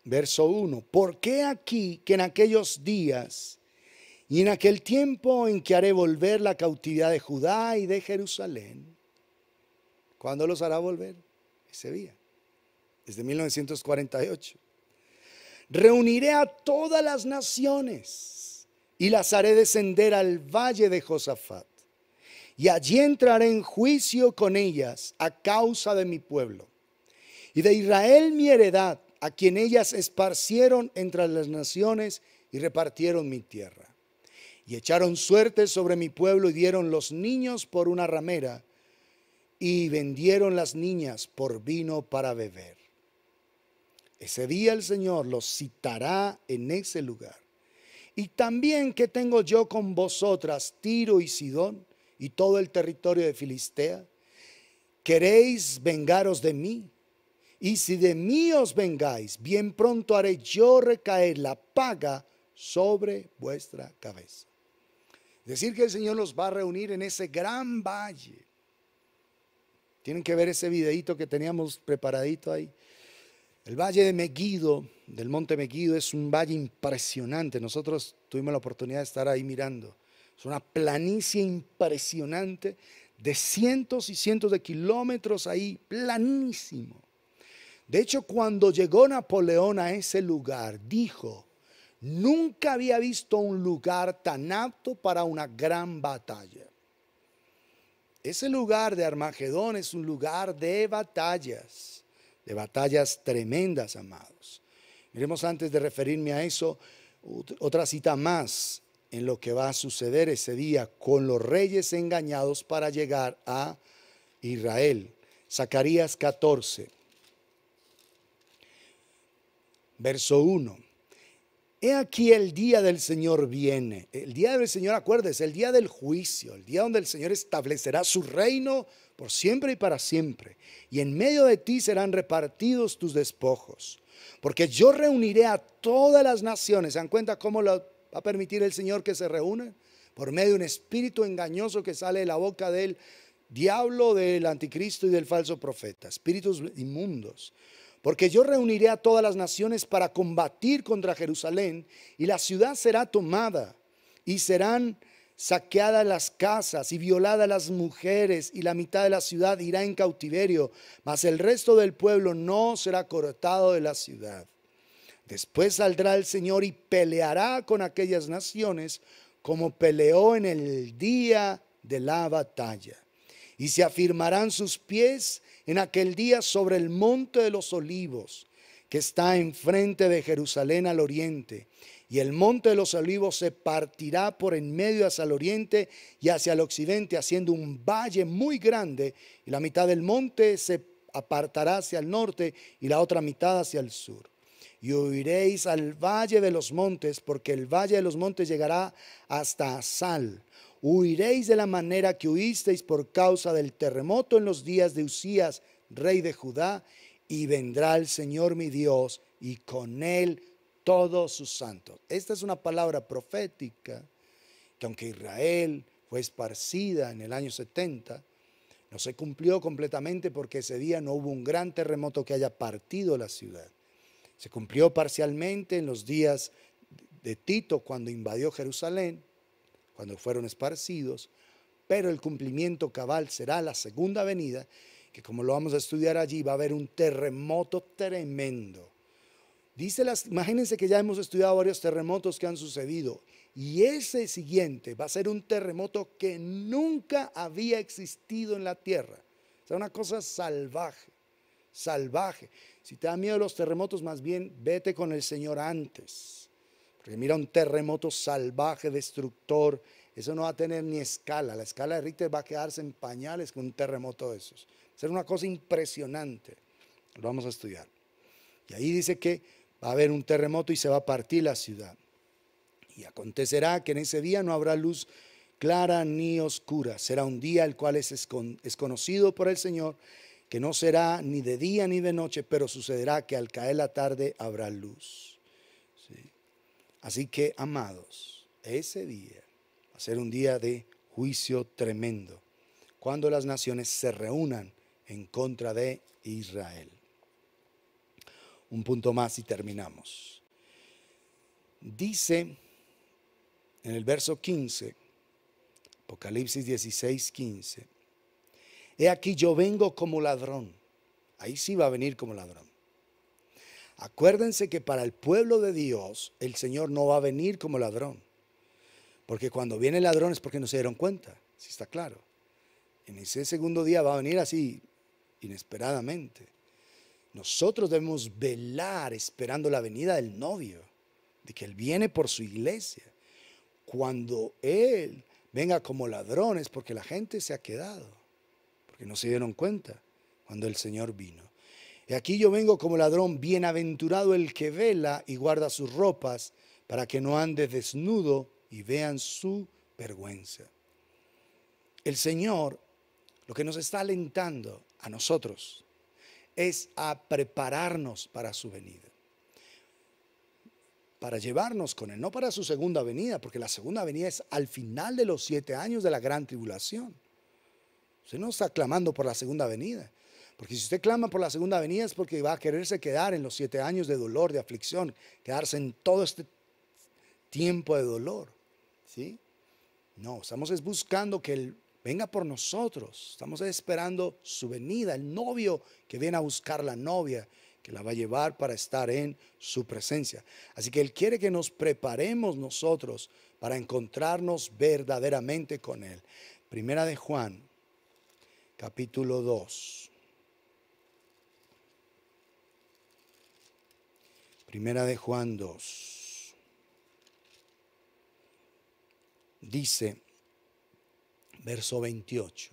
Speaker 1: verso 1, ¿por qué aquí que en aquellos días y en aquel tiempo en que haré volver la cautividad de Judá y de Jerusalén? ¿Cuándo los hará volver? Ese día desde 1948. Reuniré a todas las naciones y las haré descender al valle de Josafat. Y allí entraré en juicio con ellas a causa de mi pueblo. Y de Israel mi heredad, a quien ellas esparcieron entre las naciones y repartieron mi tierra. Y echaron suerte sobre mi pueblo y dieron los niños por una ramera y vendieron las niñas por vino para beber. Ese día el Señor los citará en ese lugar. Y también que tengo yo con vosotras Tiro y Sidón y todo el territorio de Filistea. ¿Queréis vengaros de mí? Y si de mí os vengáis, bien pronto haré yo recaer la paga sobre vuestra cabeza. decir que el Señor los va a reunir en ese gran valle. Tienen que ver ese videito que teníamos preparadito ahí. El valle de Meguido, del monte Meguido, es un valle impresionante. Nosotros tuvimos la oportunidad de estar ahí mirando. Es una planicie impresionante de cientos y cientos de kilómetros ahí, planísimo. De hecho, cuando llegó Napoleón a ese lugar, dijo, nunca había visto un lugar tan apto para una gran batalla. Ese lugar de Armagedón es un lugar de batallas de batallas tremendas, amados. Miremos antes de referirme a eso, otra cita más en lo que va a suceder ese día con los reyes engañados para llegar a Israel. Zacarías 14, verso 1. He aquí el día del Señor viene. El día del Señor, acuérdese, el día del juicio, el día donde el Señor establecerá su reino por siempre y para siempre, y en medio de ti serán repartidos tus despojos. Porque yo reuniré a todas las naciones. ¿Se dan cuenta cómo lo va a permitir el Señor que se reúna Por medio de un espíritu engañoso que sale de la boca del diablo, del anticristo y del falso profeta. Espíritus inmundos. Porque yo reuniré a todas las naciones para combatir contra Jerusalén y la ciudad será tomada y serán saqueadas las casas y violadas las mujeres, y la mitad de la ciudad irá en cautiverio, mas el resto del pueblo no será cortado de la ciudad. Después saldrá el Señor y peleará con aquellas naciones como peleó en el día de la batalla. Y se afirmarán sus pies en aquel día sobre el monte de los olivos, que está enfrente de Jerusalén al oriente y el monte de los olivos se partirá por en medio hacia el oriente y hacia el occidente, haciendo un valle muy grande, y la mitad del monte se apartará hacia el norte y la otra mitad hacia el sur. Y huiréis al valle de los montes, porque el valle de los montes llegará hasta Sal. Huiréis de la manera que huisteis por causa del terremoto en los días de Usías, rey de Judá, y vendrá el Señor mi Dios, y con él todos sus santos. Esta es una palabra profética que aunque Israel fue esparcida en el año 70, no se cumplió completamente porque ese día no hubo un gran terremoto que haya partido la ciudad. Se cumplió parcialmente en los días de Tito cuando invadió Jerusalén, cuando fueron esparcidos, pero el cumplimiento cabal será la segunda venida, que como lo vamos a estudiar allí va a haber un terremoto tremendo Dice las, imagínense que ya hemos estudiado varios terremotos que han sucedido. Y ese siguiente va a ser un terremoto que nunca había existido en la tierra. Será una cosa salvaje, salvaje. Si te da miedo los terremotos, más bien vete con el Señor antes. Porque mira, un terremoto salvaje, destructor, eso no va a tener ni escala. La escala de Richter va a quedarse en pañales con un terremoto de esos. Será una cosa impresionante. Lo vamos a estudiar. Y ahí dice que a haber un terremoto y se va a partir la ciudad. Y acontecerá que en ese día no habrá luz clara ni oscura. Será un día el cual es, conocido por el Señor, que no será ni de día ni de noche, pero sucederá que al caer la tarde habrá luz. Así que, amados, ese día va a ser un día de juicio tremendo, cuando las naciones se reúnan en contra de Israel un punto más y terminamos. Dice en el verso 15, Apocalipsis 16, 15, He aquí yo vengo como ladrón. Ahí sí va a venir como ladrón. Acuérdense que para el pueblo de Dios el Señor no va a venir como ladrón. Porque cuando viene ladrón es porque no se dieron cuenta, si está claro. En ese segundo día va a venir así, inesperadamente. Nosotros debemos velar esperando la venida del novio, de que Él viene por su iglesia. Cuando Él venga como ladrones, porque la gente se ha quedado, porque no se dieron cuenta cuando el Señor vino. Y aquí yo vengo como ladrón, bienaventurado el que vela y guarda sus ropas, para que no ande desnudo y vean su vergüenza. El Señor lo que nos está alentando a nosotros es a prepararnos para su venida. Para llevarnos con Él, no para su segunda venida, porque la segunda venida es al final de los siete años de la gran tribulación. Usted no está clamando por la segunda venida. Porque si usted clama por la segunda venida es porque va a quererse quedar en los siete años de dolor, de aflicción, quedarse en todo este tiempo de dolor. ¿sí? No, estamos buscando que el venga por nosotros. Estamos esperando su venida, el novio que viene a buscar la novia, que la va a llevar para estar en su presencia. Así que Él quiere que nos preparemos nosotros para encontrarnos verdaderamente con Él. Primera de Juan, capítulo 2. Primera de Juan 2. Dice, verso 28.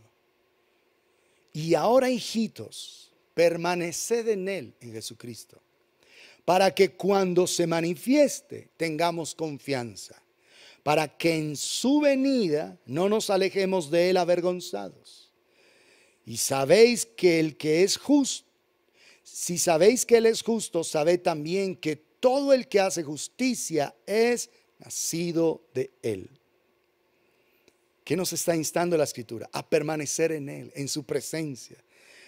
Speaker 1: Y ahora, hijitos, permaneced en Él, en Jesucristo, para que cuando se manifieste tengamos confianza, para que en su venida no nos alejemos de Él avergonzados. Y sabéis que el que es justo, si sabéis que Él es justo, sabed también que todo el que hace justicia es nacido de Él. ¿Qué nos está instando la escritura? A permanecer en Él, en su presencia,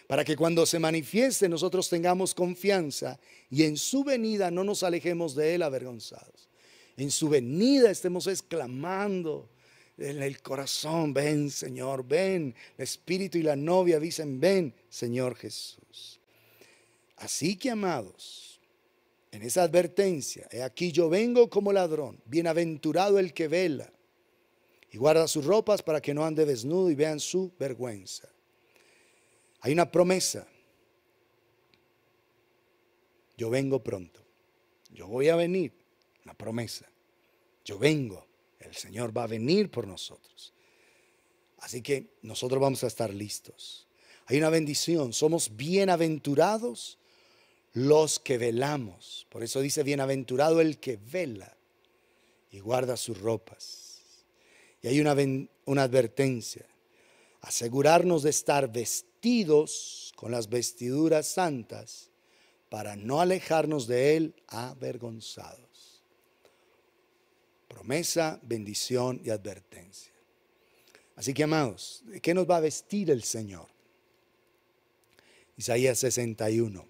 Speaker 1: para que cuando se manifieste nosotros tengamos confianza y en su venida no nos alejemos de Él avergonzados. En su venida estemos exclamando en el corazón, ven Señor, ven. El Espíritu y la novia dicen, ven Señor Jesús. Así que, amados, en esa advertencia, he aquí yo vengo como ladrón, bienaventurado el que vela y guarda sus ropas para que no ande desnudo y vean su vergüenza. Hay una promesa. Yo vengo pronto. Yo voy a venir. Una promesa. Yo vengo. El Señor va a venir por nosotros. Así que nosotros vamos a estar listos. Hay una bendición. Somos bienaventurados los que velamos. Por eso dice, bienaventurado el que vela y guarda sus ropas. Y hay una, advertencia. Asegurarnos de estar vestidos con las vestiduras santas para no alejarnos de Él avergonzados. Promesa, bendición y advertencia. Así que, amados, ¿de qué nos va a vestir el Señor? Isaías 61.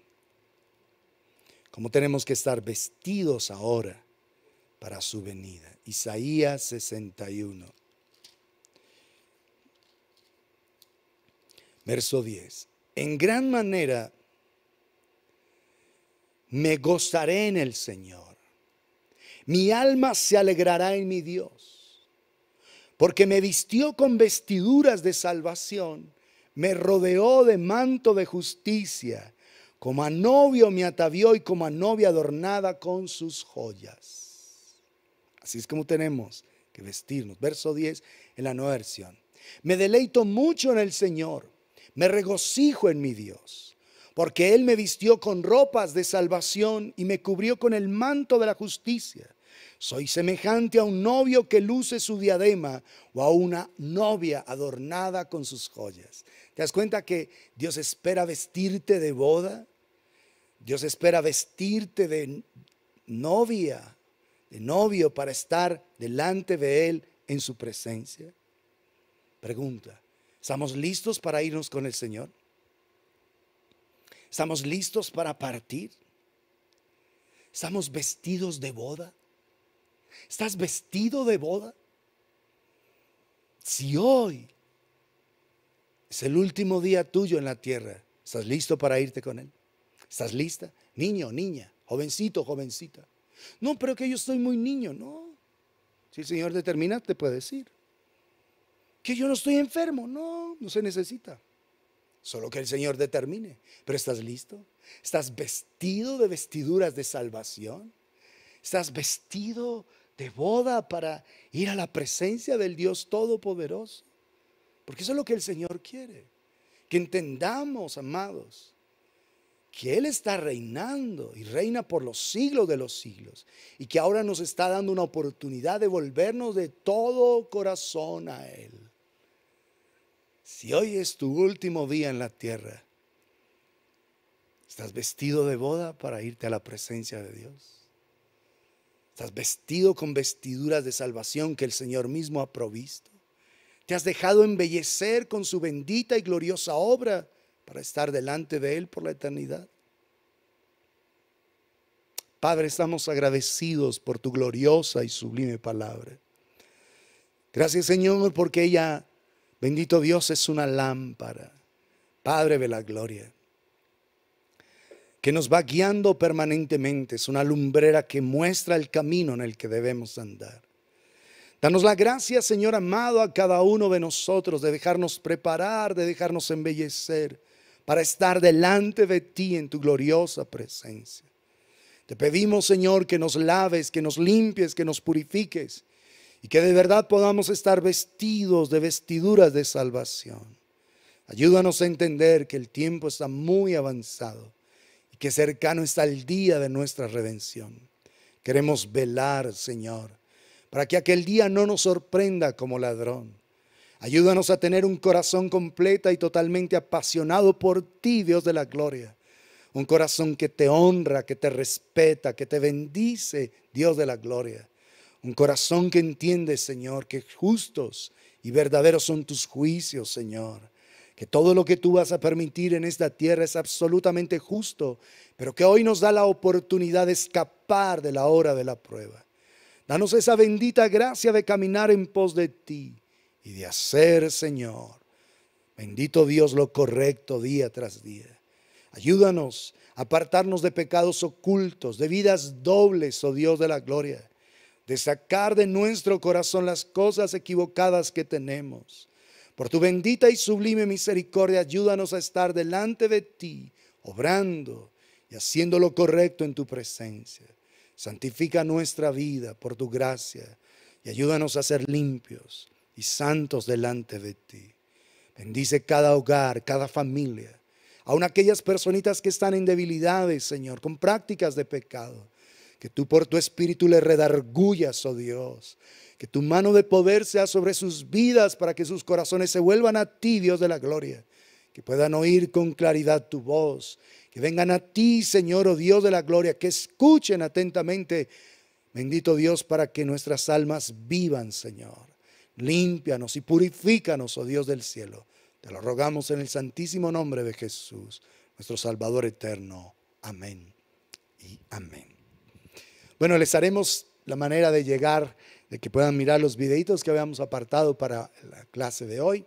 Speaker 1: ¿Cómo tenemos que estar vestidos ahora para su venida? Isaías 61. Verso 10. En gran manera me gozaré en el Señor. Mi alma se alegrará en mi Dios, porque me vistió con vestiduras de salvación, me rodeó de manto de justicia, como a novio me atavió y como a novia adornada con sus joyas. Así es como tenemos que vestirnos. Verso 10 en la nueva versión. Me deleito mucho en el Señor me regocijo en mi Dios, porque Él me vistió con ropas de salvación y me cubrió con el manto de la justicia. Soy semejante a un novio que luce su diadema o a una novia adornada con sus joyas. ¿Te das cuenta que Dios espera vestirte de boda? Dios espera vestirte de novia, de novio, para estar delante de Él en su presencia. Pregunta, ¿Estamos listos para irnos con el Señor? ¿Estamos listos para partir? ¿Estamos vestidos de boda? ¿Estás vestido de boda? Si hoy es el último día tuyo en la tierra, ¿estás listo para irte con Él? ¿Estás lista? Niño, o niña, jovencito, jovencita. No, pero que yo estoy muy niño, no. Si el Señor determina, te puedes ir que yo no estoy enfermo. No, no se necesita. Solo que el Señor determine. Pero estás listo. Estás vestido de vestiduras de salvación. Estás vestido de boda para ir a la presencia del Dios Todopoderoso. Porque eso es lo que el Señor quiere. Que entendamos, amados, que Él está reinando y reina por los siglos de los siglos. Y que ahora nos está dando una oportunidad de volvernos de todo corazón a Él. Si hoy es tu último día en la tierra, ¿estás vestido de boda para irte a la presencia de Dios? ¿Estás vestido con vestiduras de salvación que el Señor mismo ha provisto? ¿Te has dejado embellecer con su bendita y gloriosa obra para estar delante de Él por la eternidad? Padre, estamos agradecidos por tu gloriosa y sublime palabra. Gracias Señor porque ella Bendito Dios es una lámpara, Padre de la gloria, que nos va guiando permanentemente, es una lumbrera que muestra el camino en el que debemos andar. Danos la gracia, Señor amado, a cada uno de nosotros de dejarnos preparar, de dejarnos embellecer para estar delante de ti en tu gloriosa presencia. Te pedimos, Señor, que nos laves, que nos limpies, que nos purifiques y que de verdad podamos estar vestidos de vestiduras de salvación. Ayúdanos a entender que el tiempo está muy avanzado y que cercano está el día de nuestra redención. Queremos velar, Señor, para que aquel día no nos sorprenda como ladrón. Ayúdanos a tener un corazón completa y totalmente apasionado por ti, Dios de la gloria. Un corazón que te honra, que te respeta, que te bendice, Dios de la gloria un corazón que entiende, Señor, que justos y verdaderos son tus juicios, Señor. Que todo lo que tú vas a permitir en esta tierra es absolutamente justo, pero que hoy nos da la oportunidad de escapar de la hora de la prueba. Danos esa bendita gracia de caminar en pos de ti y de hacer, Señor, bendito Dios, lo correcto día tras día. Ayúdanos a apartarnos de pecados ocultos, de vidas dobles, oh Dios de la gloria de sacar de nuestro corazón las cosas equivocadas que tenemos. Por tu bendita y sublime misericordia, ayúdanos a estar delante de ti, obrando y haciendo lo correcto en tu presencia. Santifica nuestra vida por tu gracia y ayúdanos a ser limpios y santos delante de ti. Bendice cada hogar, cada familia, aun aquellas personitas que están en debilidades, Señor, con prácticas de pecado que tú por tu espíritu le redargullas, oh Dios. Que tu mano de poder sea sobre sus vidas para que sus corazones se vuelvan a ti, Dios de la gloria. Que puedan oír con claridad tu voz. Que vengan a ti, Señor, oh Dios de la gloria. Que escuchen atentamente, bendito Dios, para que nuestras almas vivan, Señor. Límpianos y purifícanos, oh Dios del cielo. Te lo rogamos en el santísimo nombre de Jesús, nuestro Salvador eterno. Amén y amén. Bueno, les haremos la manera de llegar, de que puedan mirar los videitos que habíamos apartado para la clase de hoy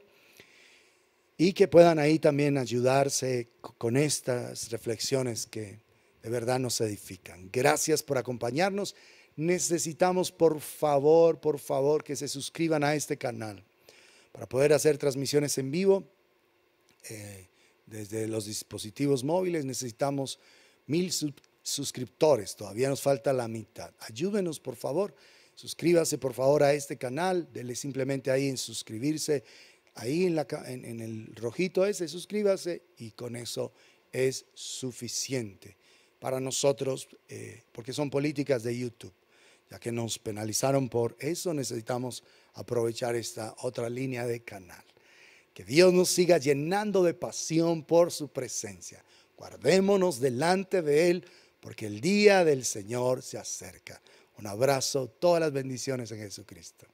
Speaker 1: y que puedan ahí también ayudarse con estas reflexiones que de verdad nos edifican. Gracias por acompañarnos. Necesitamos, por favor, por favor, que se suscriban a este canal para poder hacer transmisiones en vivo. Eh, desde los dispositivos móviles necesitamos mil suscriptores. Todavía nos falta la mitad. Ayúdenos, por favor. Suscríbase, por favor, a este canal. Dele simplemente ahí en suscribirse. Ahí en, el rojito ese, suscríbase y con eso es suficiente para nosotros, eh, porque son políticas de YouTube, ya que nos penalizaron por eso, necesitamos aprovechar esta otra línea de canal. Que Dios nos siga llenando de pasión por su presencia. Guardémonos delante de Él porque el día del Señor se acerca. Un abrazo, todas las bendiciones en Jesucristo.